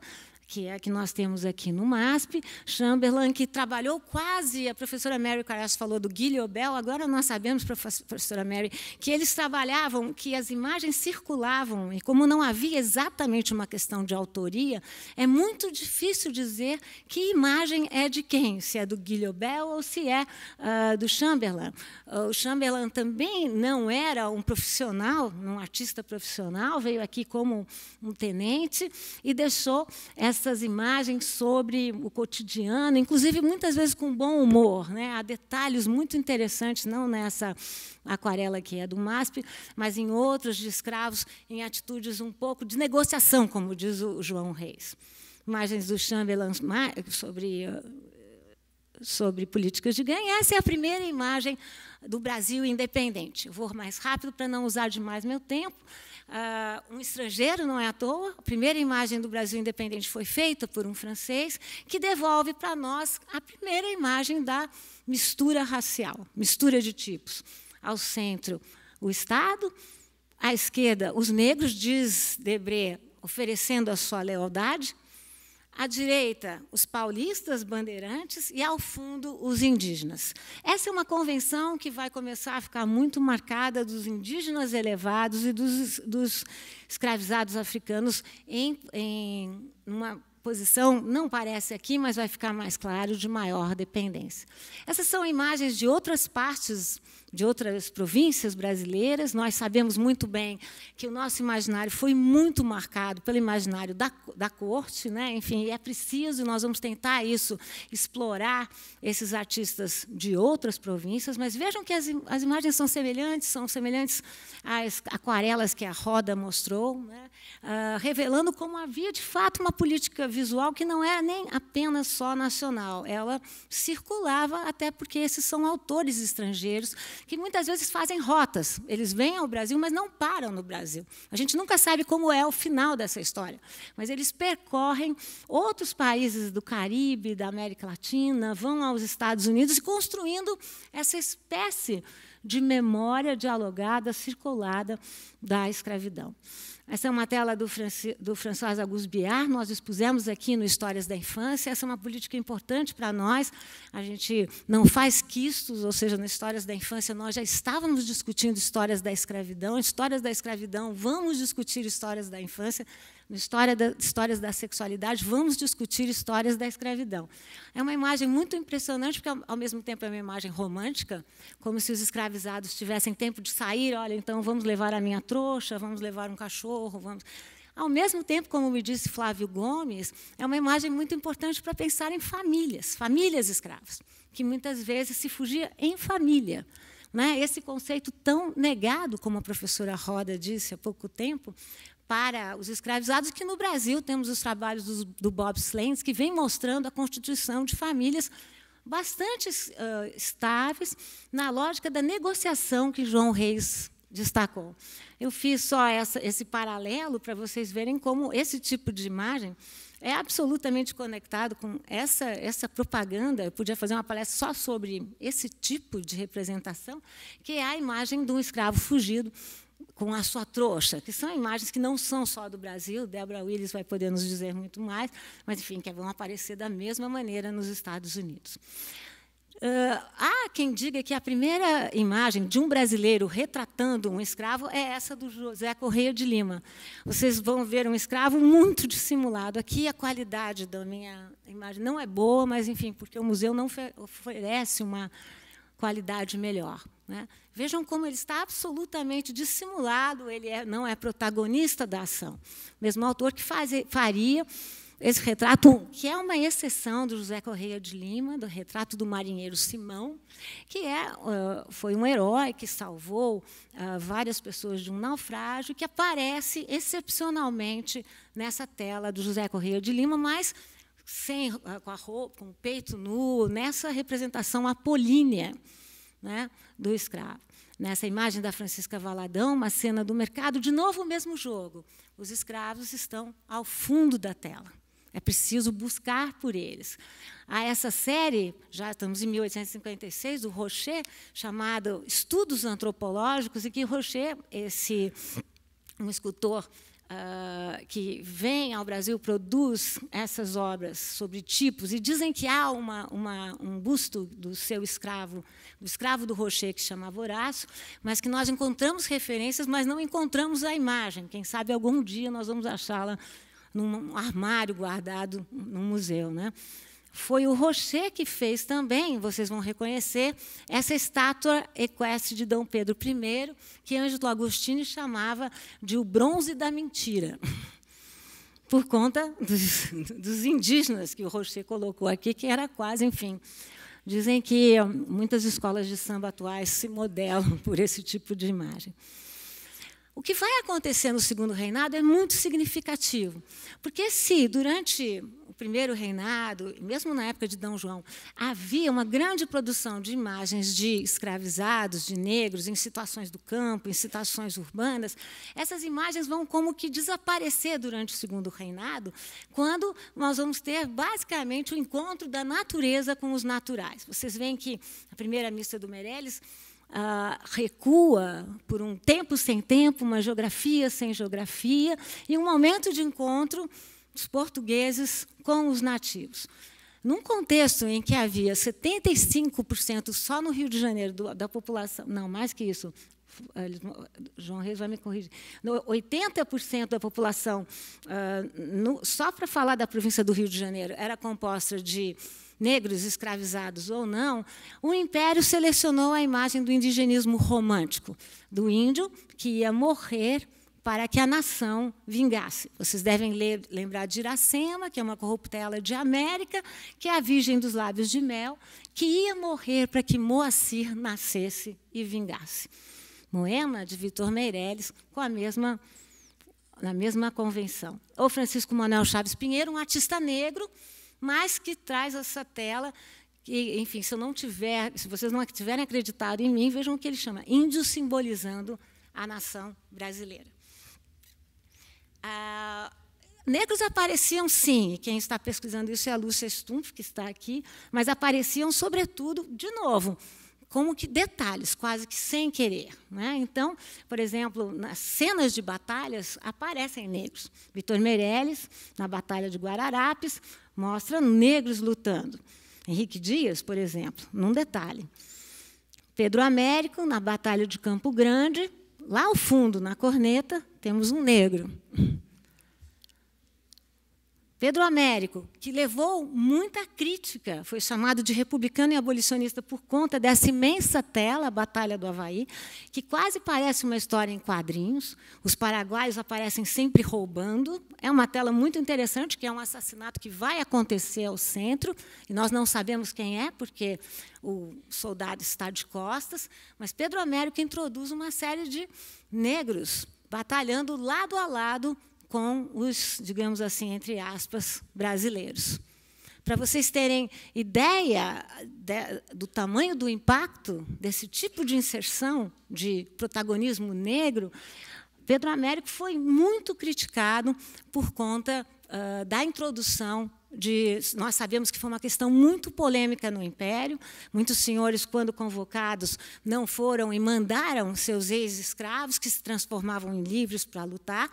que é a que nós temos aqui no MASP, Chamberlain, que trabalhou quase, a professora Mary Caras falou do Guilhobel, agora nós sabemos, professora Mary, que eles trabalhavam, que as imagens circulavam, e como não havia exatamente uma questão de autoria, é muito difícil dizer que imagem é de quem, se é do Guilhobel ou se é uh, do Chamberlain. Ah, o Chamberlain também não era um profissional, um artista profissional, veio aqui como um tenente e deixou essa essas imagens sobre o cotidiano, inclusive muitas vezes com bom humor. Né? Há detalhes muito interessantes, não nessa aquarela que é do MASP, mas em outros de escravos, em atitudes um pouco de negociação, como diz o João Reis. Imagens do Chamberlain sobre eh, sobre políticas de ganho. Essa é a primeira imagem do Brasil independente. Eu vou mais rápido para não usar demais meu tempo. Uh, um estrangeiro não é à toa. A primeira imagem do Brasil independente foi feita por um francês, que devolve para nós a primeira imagem da mistura racial, mistura de tipos. Ao centro, o Estado. À esquerda, os negros, diz Debré, oferecendo a sua lealdade à direita, os paulistas bandeirantes e ao fundo, os indígenas. Essa é uma convenção que vai começar a ficar muito marcada dos indígenas elevados e dos, dos escravizados africanos em, em uma posição, não parece aqui, mas vai ficar mais claro, de maior dependência. Essas são imagens de outras partes de outras províncias brasileiras. Nós sabemos muito bem que o nosso imaginário foi muito marcado pelo imaginário da, da corte, né? enfim, é preciso, nós vamos tentar isso, explorar esses artistas de outras províncias, mas vejam que as, as imagens são semelhantes, são semelhantes às aquarelas que a Roda mostrou, né? Ah, revelando como havia, de fato, uma política visual que não era é nem apenas só nacional, ela circulava até porque esses são autores estrangeiros que muitas vezes fazem rotas. Eles vêm ao Brasil, mas não param no Brasil. A gente nunca sabe como é o final dessa história. Mas eles percorrem outros países do Caribe, da América Latina, vão aos Estados Unidos e construindo essa espécie de memória dialogada, circulada da escravidão. Essa é uma tela do, Franci, do François Auguste Biard, nós expusemos aqui no Histórias da Infância. Essa é uma política importante para nós. A gente não faz quistos, ou seja, no Histórias da Infância nós já estávamos discutindo histórias da escravidão, histórias da escravidão, vamos discutir histórias da infância história da, Histórias da Sexualidade, vamos discutir histórias da escravidão. É uma imagem muito impressionante, porque, ao mesmo tempo, é uma imagem romântica, como se os escravizados tivessem tempo de sair, olha, então vamos levar a minha trouxa, vamos levar um cachorro, vamos... Ao mesmo tempo, como me disse Flávio Gomes, é uma imagem muito importante para pensar em famílias, famílias escravas, que muitas vezes se fugia em família. Né? Esse conceito tão negado, como a professora Roda disse há pouco tempo, para os escravizados, que no Brasil temos os trabalhos do, do Bob Slens, que vem mostrando a constituição de famílias bastante uh, estáveis na lógica da negociação que João Reis destacou. Eu fiz só essa, esse paralelo para vocês verem como esse tipo de imagem é absolutamente conectado com essa, essa propaganda. Eu podia fazer uma palestra só sobre esse tipo de representação, que é a imagem de um escravo fugido com a sua trouxa, que são imagens que não são só do Brasil, Débora Willis vai poder nos dizer muito mais, mas, enfim, que vão aparecer da mesma maneira nos Estados Unidos. Uh, há quem diga que a primeira imagem de um brasileiro retratando um escravo é essa do José Correia de Lima. Vocês vão ver um escravo muito dissimulado. Aqui a qualidade da minha imagem não é boa, mas, enfim, porque o museu não oferece uma qualidade melhor. Né? Vejam como ele está absolutamente dissimulado, ele é, não é protagonista da ação. O mesmo autor que faz, faria esse retrato, que é uma exceção do José Correia de Lima, do retrato do marinheiro Simão, que é, foi um herói que salvou várias pessoas de um naufrágio, que aparece excepcionalmente nessa tela do José Correia de Lima, mas sem, ah, com a roupa, com o peito nu, nessa representação apolínea né, do escravo. Nessa imagem da Francisca Valadão, uma cena do mercado, de novo o mesmo jogo. Os escravos estão ao fundo da tela. É preciso buscar por eles. Há essa série, já estamos em 1856, do Rocher, chamada Estudos Antropológicos, e que Rocher, esse um escultor uh, que vem ao Brasil produz essas obras sobre tipos, e dizem que há uma, uma, um busto do seu escravo, do escravo do Rocher, que chamava Voraço, mas que nós encontramos referências, mas não encontramos a imagem. Quem sabe algum dia nós vamos achá-la num armário guardado num museu. Né? Foi o Rocher que fez também, vocês vão reconhecer, essa estátua equestre de Dom Pedro I, que Ângelo Agostini chamava de o bronze da mentira por conta dos, dos, indígenas que o Rocher colocou aqui, que era quase, enfim. Dizem que muitas escolas de samba atuais se modelam por esse tipo de imagem. O que vai acontecer no segundo reinado é muito significativo, porque se durante o primeiro reinado, mesmo na época de D. João, havia uma grande produção de imagens de escravizados, de negros, em situações do campo, em situações urbanas. Essas imagens vão como que desaparecer durante o segundo reinado, quando nós vamos ter basicamente o encontro da natureza com os naturais. Vocês veem que a primeira missa do Meirelles Uh, recua por um tempo sem tempo, uma geografia sem geografia, e um momento de encontro dos portugueses com os nativos. Num contexto em que havia 75% só no Rio de Janeiro do, da população, não, mais que isso, eh, João Reis vai me corrigir, 80% da população, uh, no, só para falar da província do Rio de Janeiro, era composta de negros escravizados ou não, o Império selecionou a imagem do indigenismo romântico, do índio que ia morrer para que a nação vingasse. Vocês devem ler, lembrar de Iracema, que é uma corruptela de América, que é a virgem dos lábios de mel, que ia morrer para que Moacir nascesse e vingasse. Moema, de Vitor Meirelles, com a mesma, na mesma convenção. Ou Francisco Manuel Chaves Pinheiro, um artista negro, mas que traz essa tela que, enfim, se eu não tiver, se vocês não tiverem acreditado em mim, vejam o que ele chama, índio simbolizando a nação brasileira. Ah, negros apareciam sim, quem está pesquisando isso é a Lúcia Stumpf, que está aqui, mas apareciam, sobretudo, de novo, como que detalhes, quase que sem querer. Né? Então, por exemplo, nas cenas de batalhas aparecem negros. Vitor Meirelles, na Batalha de Guararapes, mostra negros lutando. Henrique Dias, por exemplo, num detalhe. Pedro Américo, na Batalha de Campo Grande, lá ao fundo, na corneta, temos um negro. Pedro Américo, que levou muita crítica, foi chamado de republicano e abolicionista por conta dessa imensa tela, a Batalha do Havaí, que quase parece uma história em quadrinhos. Os paraguaios aparecem sempre roubando. É uma tela muito interessante, que é um assassinato que vai acontecer ao centro, e nós não sabemos quem é, porque o soldado está de costas. Mas Pedro Américo introduz uma série de negros batalhando lado a lado com os, digamos assim, entre aspas, brasileiros. Para vocês terem ideia de, do tamanho do impacto desse tipo de inserção de protagonismo negro, Pedro Américo foi muito criticado por conta uh, da introdução de, nós sabemos que foi uma questão muito polêmica no Império. Muitos senhores, quando convocados, não foram e mandaram seus ex-escravos, que se transformavam em livres para lutar.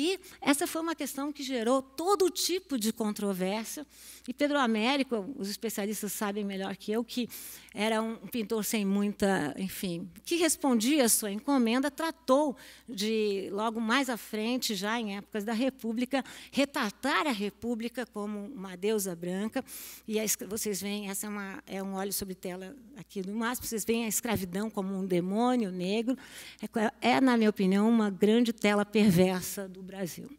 E essa foi uma questão que gerou todo tipo de controvérsia. E Pedro Américo, os especialistas sabem melhor que eu, que era um pintor sem muita, enfim, que respondia à sua encomenda, tratou de, logo mais à frente, já em épocas da República, retratar a República como uma deusa branca. E vocês veem, essa é, uma, é um óleo sobre tela aqui do MASP, vocês veem a escravidão como um demônio negro. É, é na minha opinião, uma grande tela perversa do Brasil.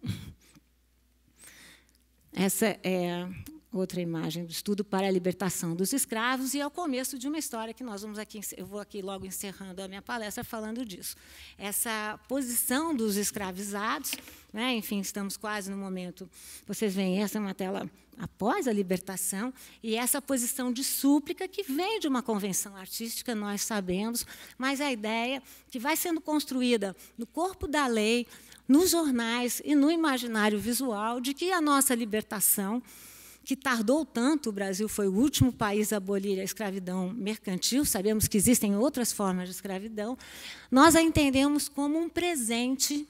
Essa é outra imagem do estudo para a libertação dos escravos e é o começo de uma história que nós vamos aqui eu vou aqui logo encerrando a minha palestra falando disso essa posição dos escravizados né, enfim estamos quase no momento vocês veem essa é uma tela após a libertação e essa posição de súplica que vem de uma convenção artística nós sabemos mas a ideia que vai sendo construída no corpo da lei nos jornais e no imaginário visual de que a nossa libertação que tardou tanto, o Brasil foi o último país a abolir a escravidão mercantil, sabemos que existem outras formas de escravidão, nós a entendemos como um presente,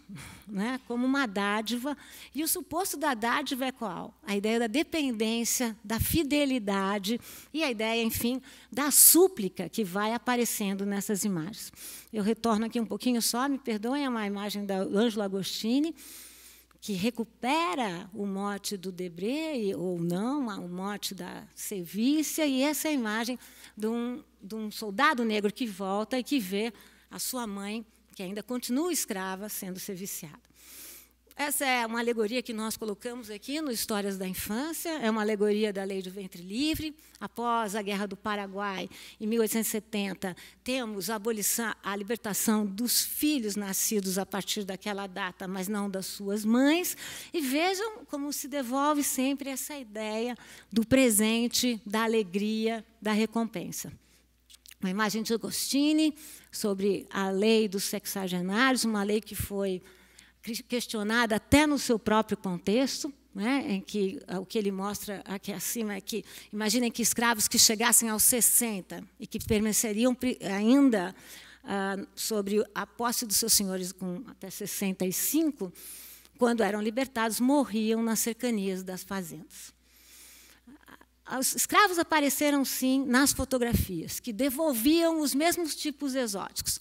né, como uma dádiva, e o suposto da dádiva é qual? A ideia da dependência, da fidelidade e a ideia, enfim, da súplica que vai aparecendo nessas imagens. Eu retorno aqui um pouquinho só, me perdoem, é uma imagem da Ângelo Agostini, que recupera o mote do Debré, ou não, o mote da Sevícia, e essa é a imagem de um, de um soldado negro que volta e que vê a sua mãe, que ainda continua escrava, sendo seviciada. Essa é uma alegoria que nós colocamos aqui no Histórias da Infância, é uma alegoria da Lei do Ventre Livre. Após a Guerra do Paraguai, em 1870, temos a, abolição, a libertação dos filhos nascidos a partir daquela data, mas não das suas mães. E vejam como se devolve sempre essa ideia do presente, da alegria, da recompensa uma imagem de Agostini sobre a lei dos sexagenários, uma lei que foi questionada até no seu próprio contexto, né, em que ah, o que ele mostra aqui acima é que, imaginem que escravos que chegassem aos 60 e que permaneceriam ainda ah, sobre a posse dos seus senhores com até 65, quando eram libertados, morriam nas cercanias das fazendas. Ah, os escravos apareceram, sim, nas fotografias, que devolviam os mesmos tipos exóticos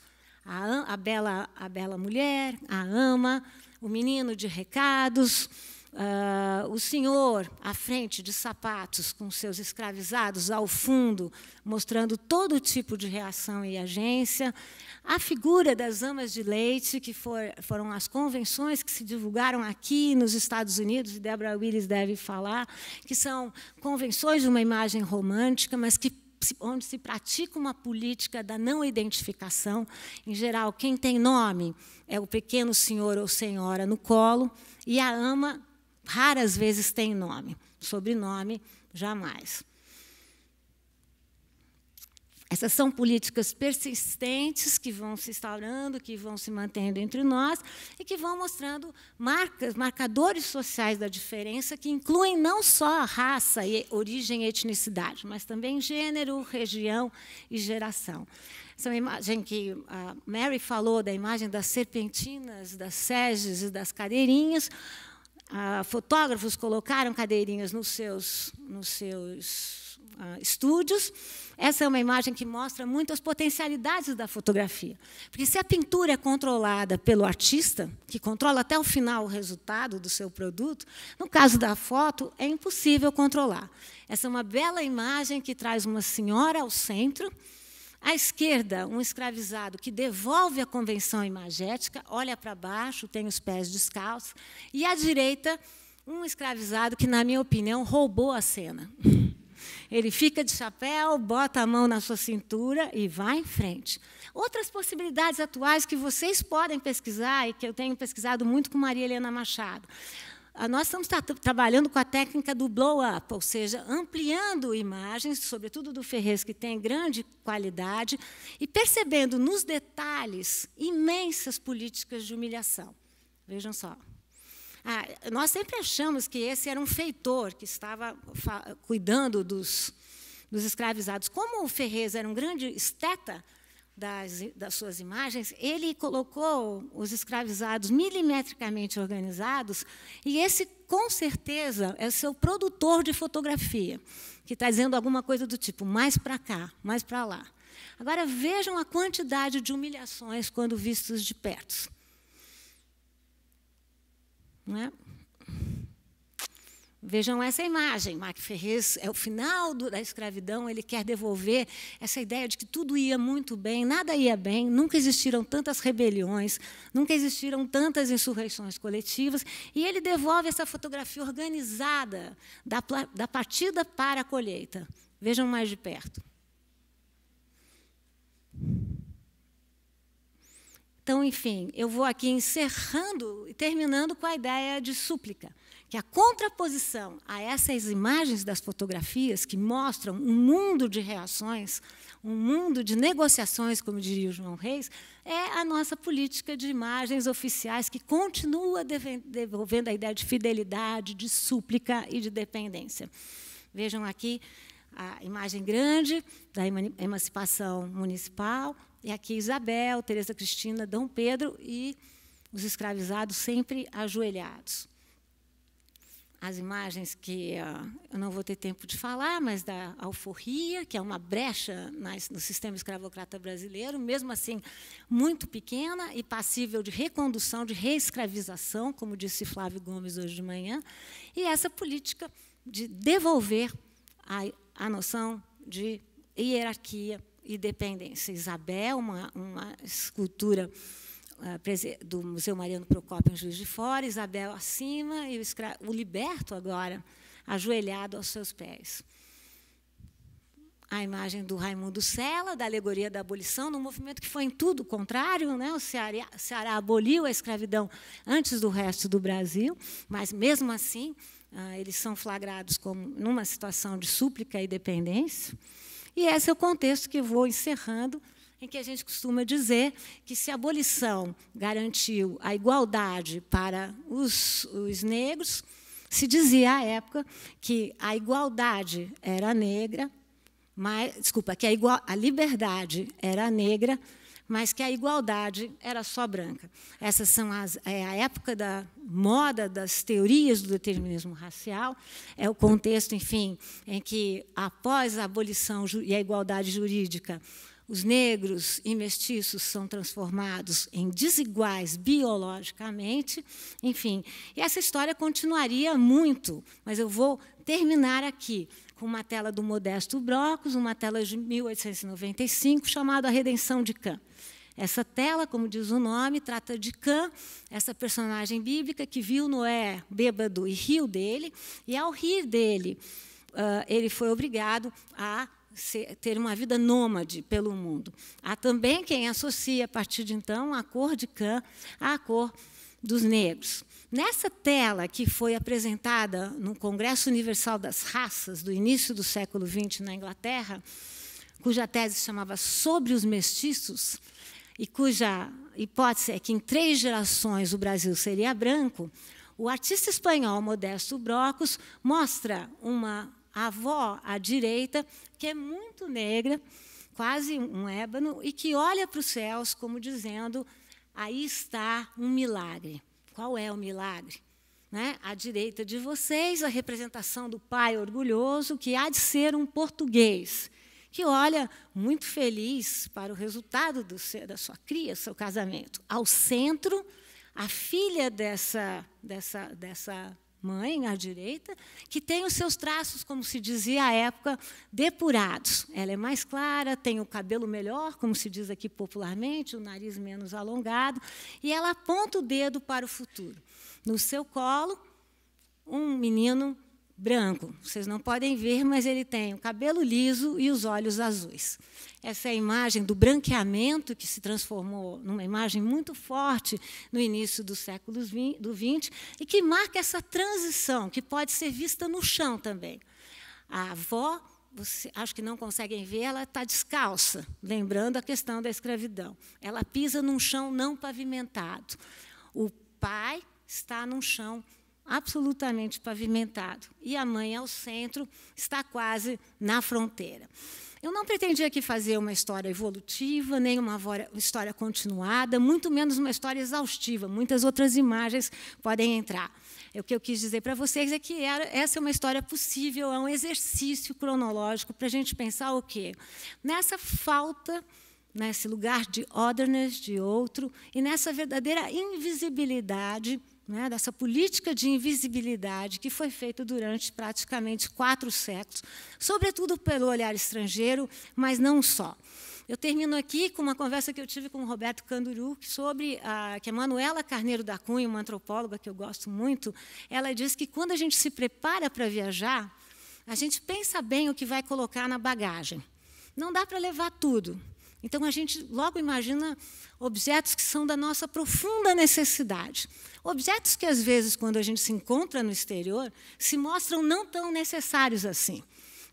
a, a, bela, a bela mulher, a ama, o menino de recados, uh, o senhor à frente de sapatos com seus escravizados ao fundo, mostrando todo tipo de reação e agência, a figura das amas de leite, que for, foram as convenções que se divulgaram aqui nos Estados Unidos, e Deborah Willis deve falar, que são convenções de uma imagem romântica, mas que onde se pratica uma política da não identificação. Em geral, quem tem nome é o pequeno senhor ou senhora no colo, e a ama raras vezes tem nome, sobrenome jamais. Essas são políticas persistentes que vão se instaurando, que vão se mantendo entre nós e que vão mostrando marcas, marcadores sociais da diferença que incluem não só raça, e origem e etnicidade, mas também gênero, região e geração. Essa imagem que a Mary falou, da imagem das serpentinas, das seges e das cadeirinhas, ah, fotógrafos colocaram cadeirinhas nos seus, nos seus uh, estúdios. Essa é uma imagem que mostra muito as potencialidades da fotografia. Porque se a pintura é controlada pelo artista, que controla até o final o resultado do seu produto, no caso da foto, é impossível controlar. Essa é uma bela imagem que traz uma senhora ao centro, à esquerda, um escravizado que devolve a convenção imagética, olha para baixo, tem os pés descalços. E à direita, um escravizado que, na minha opinião, roubou a cena. Ele fica de chapéu, bota a mão na sua cintura e vai em frente. Outras possibilidades atuais que vocês podem pesquisar e que eu tenho pesquisado muito com Maria Helena Machado. Ah, nós estamos tra trabalhando com a técnica do blow-up, ou seja, ampliando imagens, sobretudo do Ferrez, que tem grande qualidade, e percebendo nos detalhes imensas políticas de humilhação. Vejam só. Ah, nós sempre achamos que esse era um feitor que estava cuidando dos, dos escravizados. Como o Ferrez era um grande esteta das, das suas imagens, ele colocou os escravizados milimetricamente organizados, e esse, com certeza, é o seu produtor de fotografia, que está dizendo alguma coisa do tipo, mais para cá, mais para lá. Agora, vejam a quantidade de humilhações quando vistos de perto. Né? Vejam essa imagem. Mac Ferrez é o final do, da escravidão. Ele quer devolver essa ideia de que tudo ia muito bem, nada ia bem, nunca existiram tantas rebeliões, nunca existiram tantas insurreições coletivas. E ele devolve essa fotografia organizada da, da partida para a colheita. Vejam mais de perto. Então, enfim, eu vou aqui encerrando e terminando com a ideia de súplica, que a contraposição a essas imagens das fotografias que mostram um mundo de reações, um mundo de negociações, como diria o João Reis, é a nossa política de imagens oficiais que continua devolvendo a ideia de fidelidade, de súplica e de dependência. Vejam aqui a imagem grande da emancipação municipal, e aqui Isabel, Teresa Cristina, Dom Pedro e os escravizados sempre ajoelhados. As imagens que uh, eu não vou ter tempo de falar, mas da alforria, que é uma brecha nas, no sistema escravocrata brasileiro, mesmo assim muito pequena e passível de recondução, de reescravização, como disse Flávio Gomes hoje de manhã, e essa política de devolver a, a noção de hierarquia e dependência. Isabel, uma, uma escultura ah, do Museu Mariano Procópio em é Juiz de Fora, Isabel acima e o, o liberto agora ajoelhado aos seus pés. A imagem do Raimundo Sela, da alegoria da abolição, num movimento que foi em tudo contrário, né? o Ceará, Ceará aboliu a escravidão antes do resto do Brasil, mas mesmo assim ah, eles são flagrados como numa situação de súplica e dependência. E esse é o contexto que vou encerrando, em que a gente costuma dizer que se a abolição garantiu a igualdade para os, os negros, se dizia à época que a igualdade era negra, mas, desculpa, que a, igual, a liberdade era negra, mas que a igualdade era só branca. Essas são as, é a época da moda das teorias do determinismo racial, é o contexto, enfim, em que após a abolição e a igualdade jurídica, os negros e mestiços são transformados em desiguais biologicamente, enfim. E essa história continuaria muito, mas eu vou terminar aqui com uma tela do Modesto Brocos, uma tela de 1895 chamada A Redenção de Cã. Essa tela, como diz o nome, trata de Cã, essa personagem bíblica que viu Noé bêbado e riu dele, e ao rir dele, ah, ele foi obrigado a ser, ter uma vida nômade pelo mundo. Há também quem associa, a partir de então, a cor de Cã à cor dos negros. Nessa tela que foi apresentada no Congresso Universal das Raças, do início do século XX na Inglaterra, cuja tese se chamava Sobre os Mestiços, e cuja hipótese é que em três gerações o Brasil seria branco, o artista espanhol Modesto Brocos mostra uma a avó à direita, que é muito negra, quase um ébano, e que olha para os céus como dizendo: aí está um milagre. Qual é o milagre? Né? À direita de vocês, a representação do pai orgulhoso, que há de ser um português, que olha muito feliz para o resultado do, da sua cria, seu casamento. Ao centro, a filha dessa, dessa, dessa mãe à direita, que tem os seus traços, como se dizia à época, depurados. Ela é mais clara, tem o cabelo melhor, como se diz aqui popularmente, o nariz menos alongado, e ela aponta o dedo para o futuro. No seu colo, um menino branco. Vocês não podem ver, mas ele tem o cabelo liso e os olhos azuis. Essa é a imagem do branqueamento que se transformou numa imagem muito forte no início do século XX e que marca essa transição que pode ser vista no chão também. A avó, você, acho que não conseguem ver, ela está descalça, lembrando a questão da escravidão. Ela pisa num chão não pavimentado. O pai está num chão absolutamente pavimentado. E a mãe ao centro está quase na fronteira. Eu não pretendia aqui fazer uma história evolutiva, nem uma história continuada, muito menos uma história exaustiva. Muitas outras imagens podem entrar. É o que eu quis dizer para vocês é que era, essa é uma história possível, é um exercício cronológico para a gente pensar o quê? Nessa falta, nesse lugar de otherness, de outro, e nessa verdadeira invisibilidade né, dessa política de invisibilidade que foi feita durante praticamente quatro séculos, sobretudo pelo olhar estrangeiro, mas não só. Eu termino aqui com uma conversa que eu tive com o Roberto Canduru sobre a, que a Manuela Carneiro da Cunha, uma antropóloga que eu gosto muito, ela diz que quando a gente se prepara para viajar, a gente pensa bem o que vai colocar na bagagem. Não dá para levar tudo, então a gente logo imagina objetos que são da nossa profunda necessidade. Objetos que às vezes quando a gente se encontra no exterior se mostram não tão necessários assim.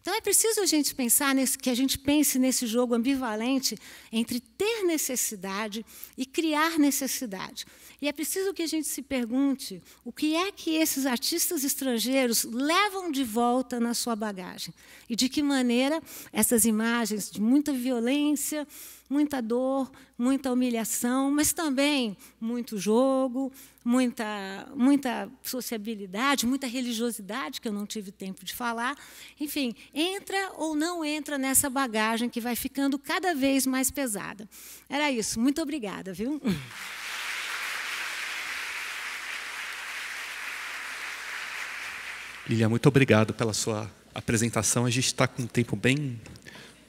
Então é preciso a gente pensar nesse, que a gente pense nesse jogo ambivalente entre ter necessidade e criar necessidade. E é preciso que a gente se pergunte o que é que esses artistas estrangeiros levam de volta na sua bagagem e de que maneira essas imagens de muita violência, muita dor, muita humilhação, mas também muito jogo, muita, muita sociabilidade, muita religiosidade, que eu não tive tempo de falar. Enfim, entra ou não entra nessa bagagem que vai ficando cada vez mais pesada. Era isso. Muito obrigada, viu? Lilian, muito obrigado pela sua apresentação. A gente está com um tempo bem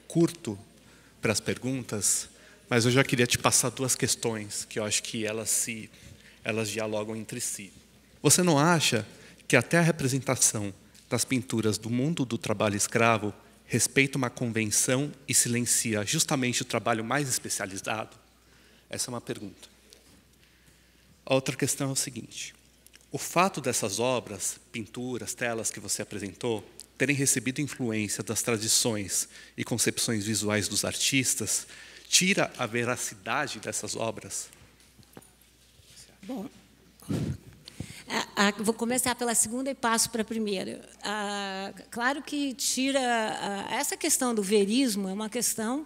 curto para as perguntas, mas eu já queria te passar duas questões que eu acho que elas se elas dialogam entre si. Você não acha que até a representação das pinturas do mundo do trabalho escravo respeita uma convenção e silencia justamente o trabalho mais especializado? Essa é uma pergunta. A outra questão é o seguinte: o fato dessas obras, pinturas, telas que você apresentou, terem recebido influência das tradições e concepções visuais dos artistas, tira a veracidade dessas obras? Bom, a, a, vou começar pela segunda e passo para a primeira. A, claro que tira. essa questão do verismo é uma questão,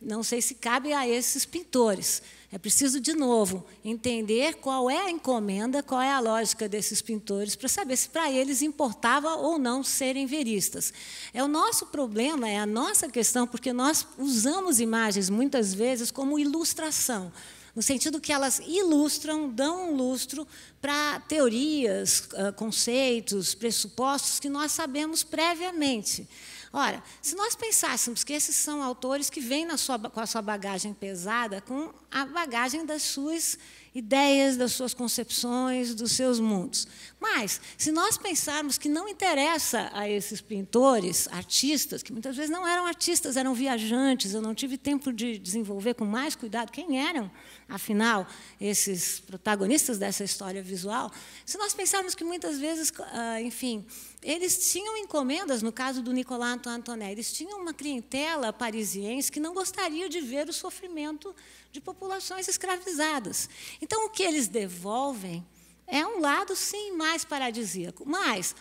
não sei se cabe a esses pintores. É preciso, de novo, entender qual é a encomenda, qual é a lógica desses pintores, para saber se para eles importava ou não serem veristas. É o nosso problema, é a nossa questão, porque nós usamos imagens muitas vezes como ilustração no sentido que elas ilustram, dão um lustro para teorias, ah, conceitos, pressupostos que nós sabemos previamente. Ora, se nós pensássemos que esses são autores que vêm na sua, com a sua bagagem pesada, com a bagagem das suas ideias, das suas concepções, dos seus mundos. Mas, se nós pensarmos que não interessa a esses pintores, artistas, que muitas vezes não eram artistas, eram viajantes, eu não tive tempo de desenvolver com mais cuidado quem eram, afinal, esses protagonistas dessa história visual, se nós pensarmos que muitas vezes, ah, enfim, eles tinham encomendas, no caso do Nicolau Antoné, eles tinham uma clientela parisiense que não gostaria de ver o sofrimento de populações escravizadas. Então, o que eles devolvem é um lado, sim, mais paradisíaco, mas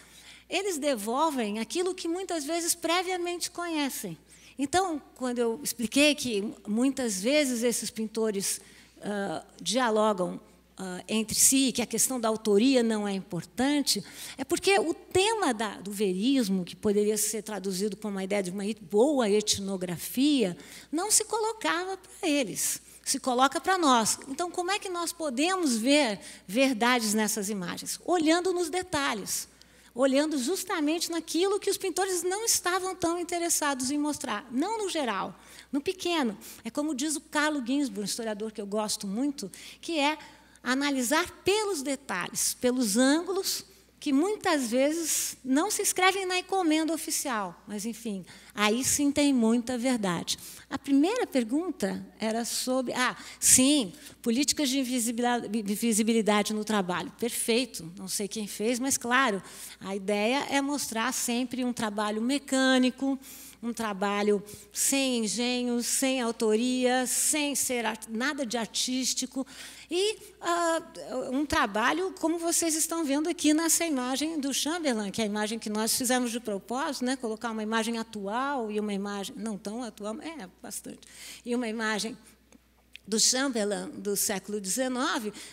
eles devolvem aquilo que muitas vezes previamente conhecem. Então, quando eu expliquei que muitas vezes esses pintores uh, dialogam uh, entre si, que a questão da autoria não é importante, é porque o tema da, do verismo, que poderia ser traduzido como a ideia de uma boa etnografia, não se colocava para eles se coloca para nós. Então, como é que nós podemos ver verdades nessas imagens? Olhando nos detalhes, olhando justamente naquilo que os pintores não estavam tão interessados em mostrar, não no geral, no pequeno. É como diz o Carlo Ginsburg, um historiador que eu gosto muito, que é analisar pelos detalhes, pelos ângulos que muitas vezes não se escrevem na encomenda oficial, mas enfim, aí sim tem muita verdade. A primeira pergunta era sobre, ah, sim, políticas de invisibilidade no trabalho, perfeito, não sei quem fez, mas claro, a ideia é mostrar sempre um trabalho mecânico, um trabalho sem engenho, sem autoria, sem ser nada de artístico, e uh, um trabalho como vocês estão vendo aqui nessa imagem do Chamberlain, que é a imagem que nós fizemos de propósito, né? colocar uma imagem atual e uma imagem, não tão atual, é bastante, e uma imagem do Chamberlain do século XIX,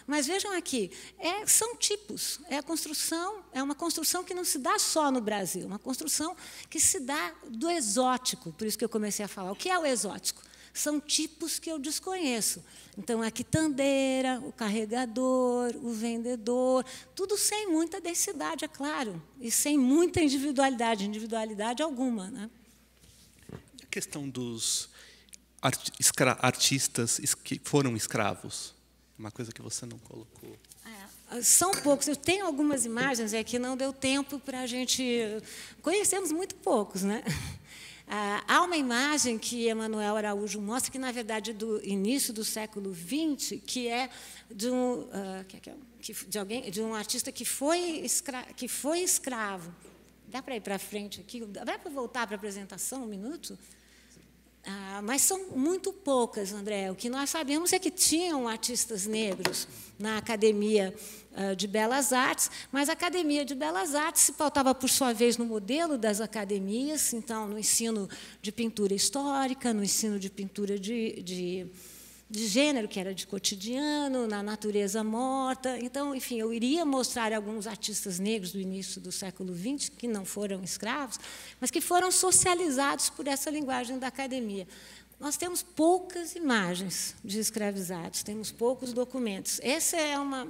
mas vejam aqui, é, são tipos, é a construção, é uma construção que não se dá só no Brasil, uma construção que se dá do exótico, por isso que eu comecei a falar. O que é o exótico? São tipos que eu desconheço. Então, a quitandeira, o carregador, o vendedor, tudo sem muita densidade, é claro, e sem muita individualidade, individualidade alguma. Né? A questão dos art, escra, artistas que foram escravos? É uma coisa que você não colocou. É, são poucos. Eu tenho algumas imagens é que não deu tempo para a gente. Conhecemos muito poucos, né? Ah, há uma imagem que Emanuel Araújo mostra, que, na verdade, é do início do século XX, que é de um, ah, que, é é? de alguém, de um artista que foi, escra, que foi escravo. Dá para ir para frente aqui? Dá para voltar para a apresentação um minuto? Ah, mas são muito poucas, André. O que nós sabemos é que tinham artistas negros na Academia ah, de Belas Artes, mas a Academia de Belas Artes se pautava, por sua vez, no modelo das academias, então, no ensino de pintura histórica, no ensino de pintura de, de de gênero, que era de cotidiano, na natureza morta. Então, enfim, eu iria mostrar alguns artistas negros do início do século XX, que não foram escravos, mas que foram socializados por essa linguagem da academia. Nós temos poucas imagens de escravizados, temos poucos documentos. Essa é uma.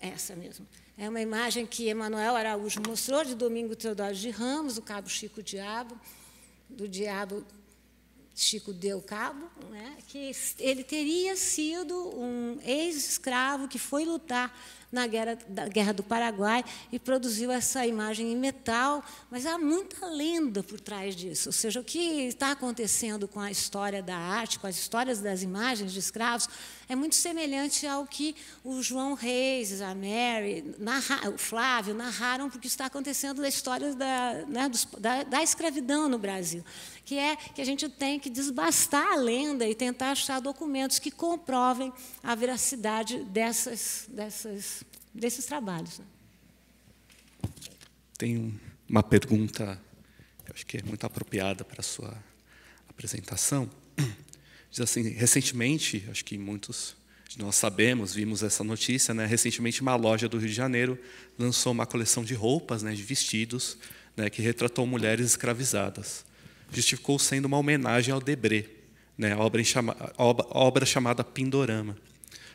Essa mesmo. É uma imagem que Emanuel Araújo mostrou de Domingo Teodoro de Ramos, do Cabo Chico Diabo, do Diabo Chico deu cabo, né, que ele teria sido um ex-escravo que foi lutar na guerra, da guerra do Paraguai e produziu essa imagem em metal, mas há muita lenda por trás disso. Ou seja, o que está acontecendo com a história da arte, com as histórias das imagens de escravos, é muito semelhante ao que o João Reis, a Mary, narra, o Flávio narraram, porque está acontecendo na história da, né, da, da escravidão no Brasil que é que a gente tem que desbastar a lenda e tentar achar documentos que comprovem a veracidade dessas, dessas, desses trabalhos. Né? Tem uma pergunta, eu acho que é muito apropriada para a sua apresentação. Diz assim, recentemente, acho que muitos nós sabemos, vimos essa notícia, né? recentemente uma loja do Rio de Janeiro lançou uma coleção de roupas, né, de vestidos, né, que retratou mulheres escravizadas justificou sendo uma homenagem ao Debré, né, obra, chama, a obra chamada Pindorama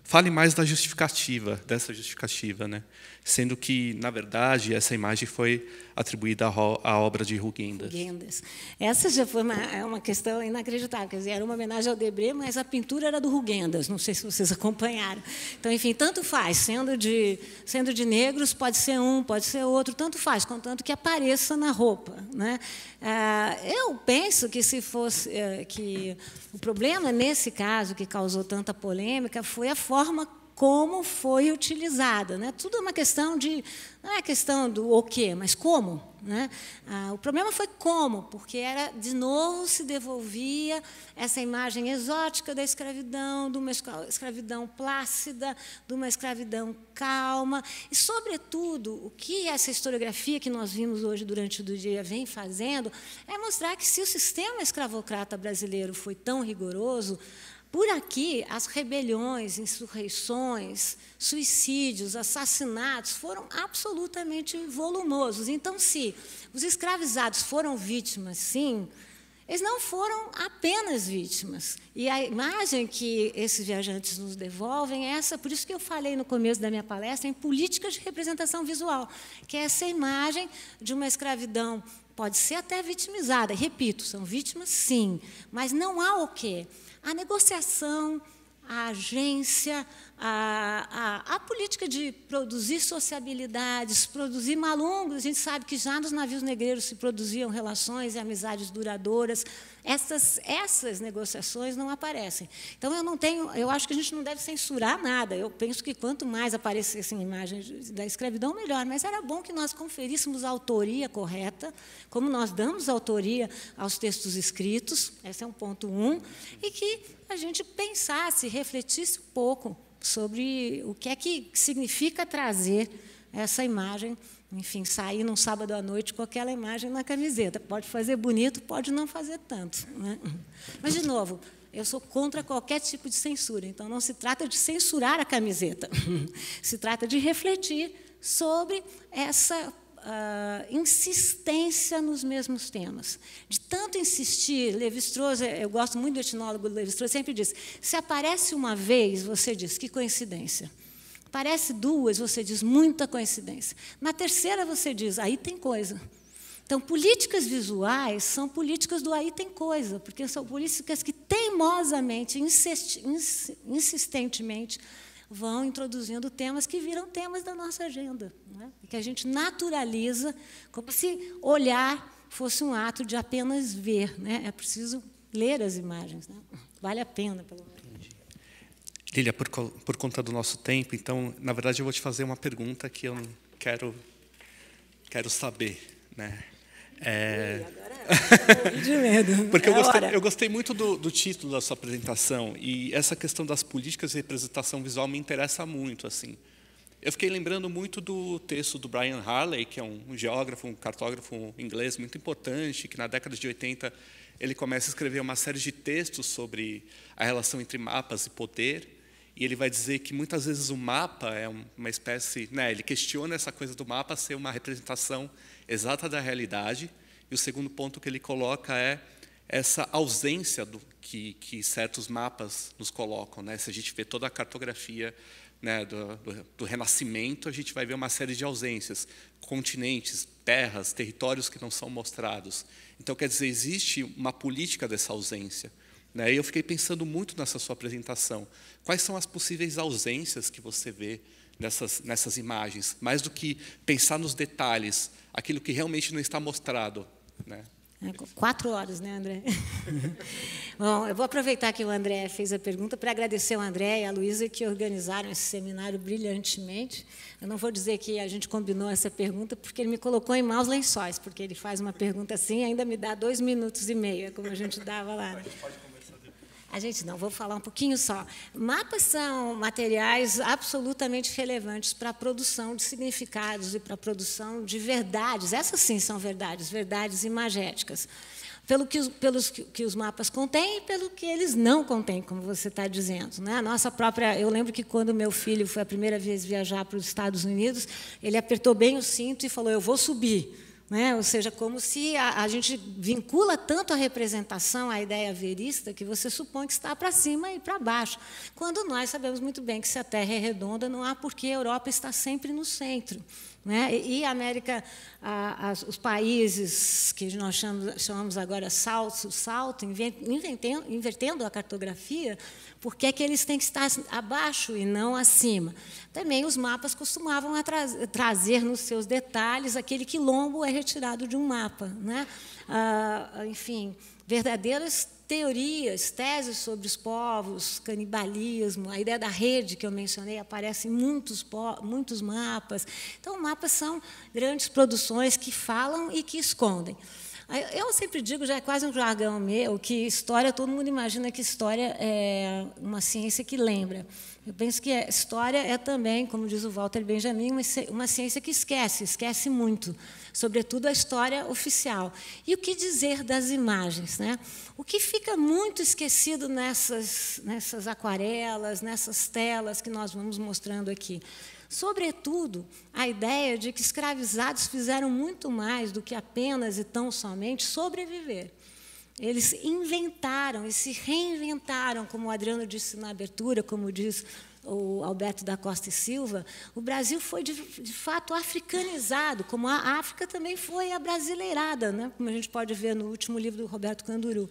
fale mais da justificativa, dessa justificativa, né? sendo que, na verdade, essa imagem foi atribuída à obra de Rugendas. Rugendas. Essa já foi uma, é uma questão inacreditável, quer dizer, era uma homenagem ao Debré, mas a pintura era do Rugendas, não sei se vocês acompanharam. Então, enfim, tanto faz, sendo de, sendo de negros, pode ser um, pode ser outro, tanto faz, contanto que apareça na roupa. Né? Ah, eu penso que se fosse, eh, que o problema nesse caso que causou tanta polêmica foi a forma forma como foi utilizada. Né? Tudo é uma questão de. Não é questão do o quê, mas como. Né? Ah, o problema foi como, porque era de novo se devolvia essa imagem exótica da escravidão, de uma escravidão plácida, de uma escravidão calma. E, sobretudo, o que essa historiografia que nós vimos hoje durante o dia vem fazendo é mostrar que se o sistema escravocrata brasileiro foi tão rigoroso, por aqui, as rebeliões, insurreições, suicídios, assassinatos foram absolutamente volumosos. Então, se os escravizados foram vítimas, sim, eles não foram apenas vítimas. E a imagem que esses viajantes nos devolvem é essa, por isso que eu falei no começo da minha palestra em política de representação visual, que é essa imagem de uma escravidão, pode ser até vitimizada, repito, são vítimas sim, mas não há o quê? a negociação, a agência, a, a, a, política de produzir sociabilidades, produzir malungos, a gente sabe que já nos navios negreiros se produziam relações e amizades duradouras. Essas, essas negociações não aparecem. Então eu não tenho, eu acho que a gente não deve censurar nada. Eu penso que quanto mais aparecessem imagens da escravidão, melhor. Mas era bom que nós conferíssemos a autoria correta, como nós damos autoria aos textos escritos. Esse é um ponto um, e que a gente pensasse, refletisse um pouco sobre o que é que significa trazer essa imagem, enfim, sair num sábado à noite com aquela imagem na camiseta. Pode fazer bonito, pode não fazer tanto. Né? Mas, de novo, eu sou contra qualquer tipo de censura. Então, não se trata de censurar a camiseta, se trata de refletir sobre essa uh, insistência nos mesmos temas. De tanto insistir, Levi-Strauss, é, eu gosto muito do etnólogo Levi-Strauss, sempre diz, se aparece uma vez, você diz, que coincidência. Aparece duas, você diz, muita coincidência. Na terceira, você diz, aí tem coisa. Então, políticas visuais são políticas do aí tem coisa, porque são políticas que teimosamente, insistentemente, vão introduzindo temas que viram temas da nossa agenda, né? que a gente naturaliza, como se olhar fosse um ato de apenas ver. Né? É preciso ler as imagens. Né? Vale a pena, pelo menos. Lilia, por, por conta do nosso tempo, então, na verdade, eu vou te fazer uma pergunta que eu quero, quero saber. Né? É, de medo. Porque é eu, gostei, eu, gostei, muito do, do, título da sua apresentação e essa questão das políticas de representação visual me interessa muito. assim. Eu fiquei lembrando muito do texto do Brian Harley, que é um, geógrafo, um cartógrafo inglês muito importante, que na década de 80 ele começa a escrever uma série de textos sobre a relação entre mapas e poder. E ele vai dizer que muitas vezes o mapa é uma espécie, né, ele questiona essa coisa do mapa ser uma representação exata da realidade, e o segundo ponto que ele coloca é essa ausência do, que, que certos mapas nos colocam. Né? Se a gente vê toda a cartografia né, do, do, do Renascimento, a gente vai ver uma série de ausências, continentes, terras, territórios que não são mostrados. Então, quer dizer, existe uma política dessa ausência. Né? E eu fiquei pensando muito nessa sua apresentação. Quais são as possíveis ausências que você vê nessas, nessas imagens? Mais do que pensar nos detalhes, aquilo que realmente não está mostrado, né? É, quatro horas, né, André? Bom, eu vou aproveitar que o André fez a pergunta para agradecer ao André e à Luísa que organizaram esse seminário brilhantemente. Eu não vou dizer que a gente combinou essa pergunta, porque ele me colocou em maus lençóis, porque ele faz uma pergunta assim e ainda me dá dois minutos e meio, como a gente dava lá. Né? Pode, pode a gente não, vou falar um pouquinho só. Mapas são materiais absolutamente relevantes para a produção de significados e para a produção de verdades. Essas sim são verdades, verdades imagéticas. Pelo que, pelos que os mapas contêm e pelo que eles não contêm, como você está dizendo. Né? A nossa própria. Eu lembro que quando meu filho foi a primeira vez viajar para os Estados Unidos, ele apertou bem o cinto e falou: Eu vou subir. Né? Ou seja, como se a, a, gente vincula tanto a representação à ideia verista que você supõe que está para cima e para baixo, quando nós sabemos muito bem que se a Terra é redonda, não há por que a Europa está sempre no centro. Né? E a América, a, a, os países que nós chamamos, chamamos agora salto, salto invertendo, invertendo, a cartografia, porque é que eles têm que estar abaixo e não acima? Também os mapas costumavam trazer nos seus detalhes aquele quilombo é retirado de um mapa. Né? Ah, enfim, verdadeiras teorias, teses sobre os povos, canibalismo, a ideia da rede que eu mencionei aparece em muitos, muitos mapas. Então, mapas são grandes produções que falam e que escondem. Eu sempre digo, já é quase um jargão meu, que história, todo mundo imagina que história é uma ciência que lembra. Eu penso que é, história é também, como diz o Walter Benjamin, uma ciência que esquece, esquece muito sobretudo a história oficial. E o que dizer das imagens? Né? O que fica muito esquecido nessas, nessas aquarelas, nessas telas que nós vamos mostrando aqui? Sobretudo, a ideia de que escravizados fizeram muito mais do que apenas e tão somente sobreviver. Eles inventaram e se reinventaram, como o Adriano disse na abertura, como diz o Alberto da Costa e Silva, o Brasil foi, de, de fato, africanizado, como a África também foi abrasileirada, né? como a gente pode ver no último livro do Roberto Canduru.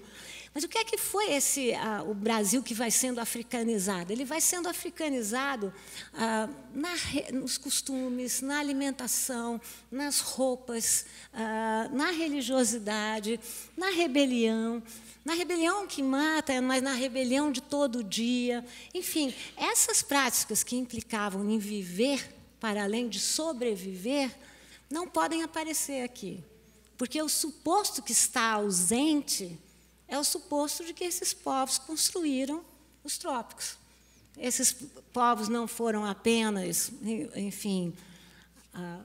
Mas o que é que foi esse ah, o Brasil que vai sendo africanizado? Ele vai sendo africanizado ah, na, nos costumes, na alimentação, nas roupas, ah, na religiosidade, na rebelião. Na rebelião que mata, mas na rebelião de todo dia. Enfim, essas práticas que implicavam em viver para além de sobreviver não podem aparecer aqui. Porque o suposto que está ausente é o suposto de que esses povos construíram os trópicos. Esses povos não foram apenas, enfim, ah,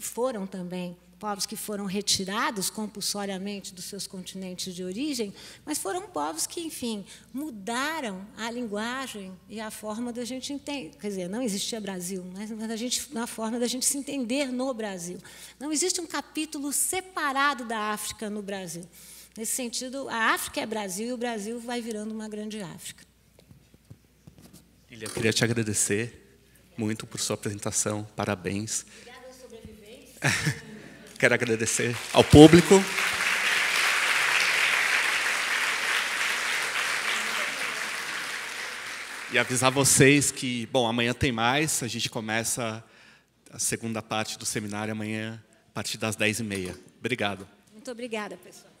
foram também povos que foram retirados compulsoriamente dos seus continentes de origem, mas foram povos que, enfim, mudaram a linguagem e a forma da gente entender. Quer dizer, não existia Brasil, mas a gente, na forma da gente se entender no Brasil. Não existe um capítulo separado da África no Brasil. Nesse sentido, a África é Brasil e o Brasil vai virando uma grande África. Lilia, queria te agradecer muito por sua apresentação. Parabéns. Obrigada, sobrevivência. Quero agradecer ao público. E avisar vocês que, bom, amanhã tem mais. A gente começa a segunda parte do seminário amanhã, a partir das 10h30. Obrigado. Muito obrigada, pessoal.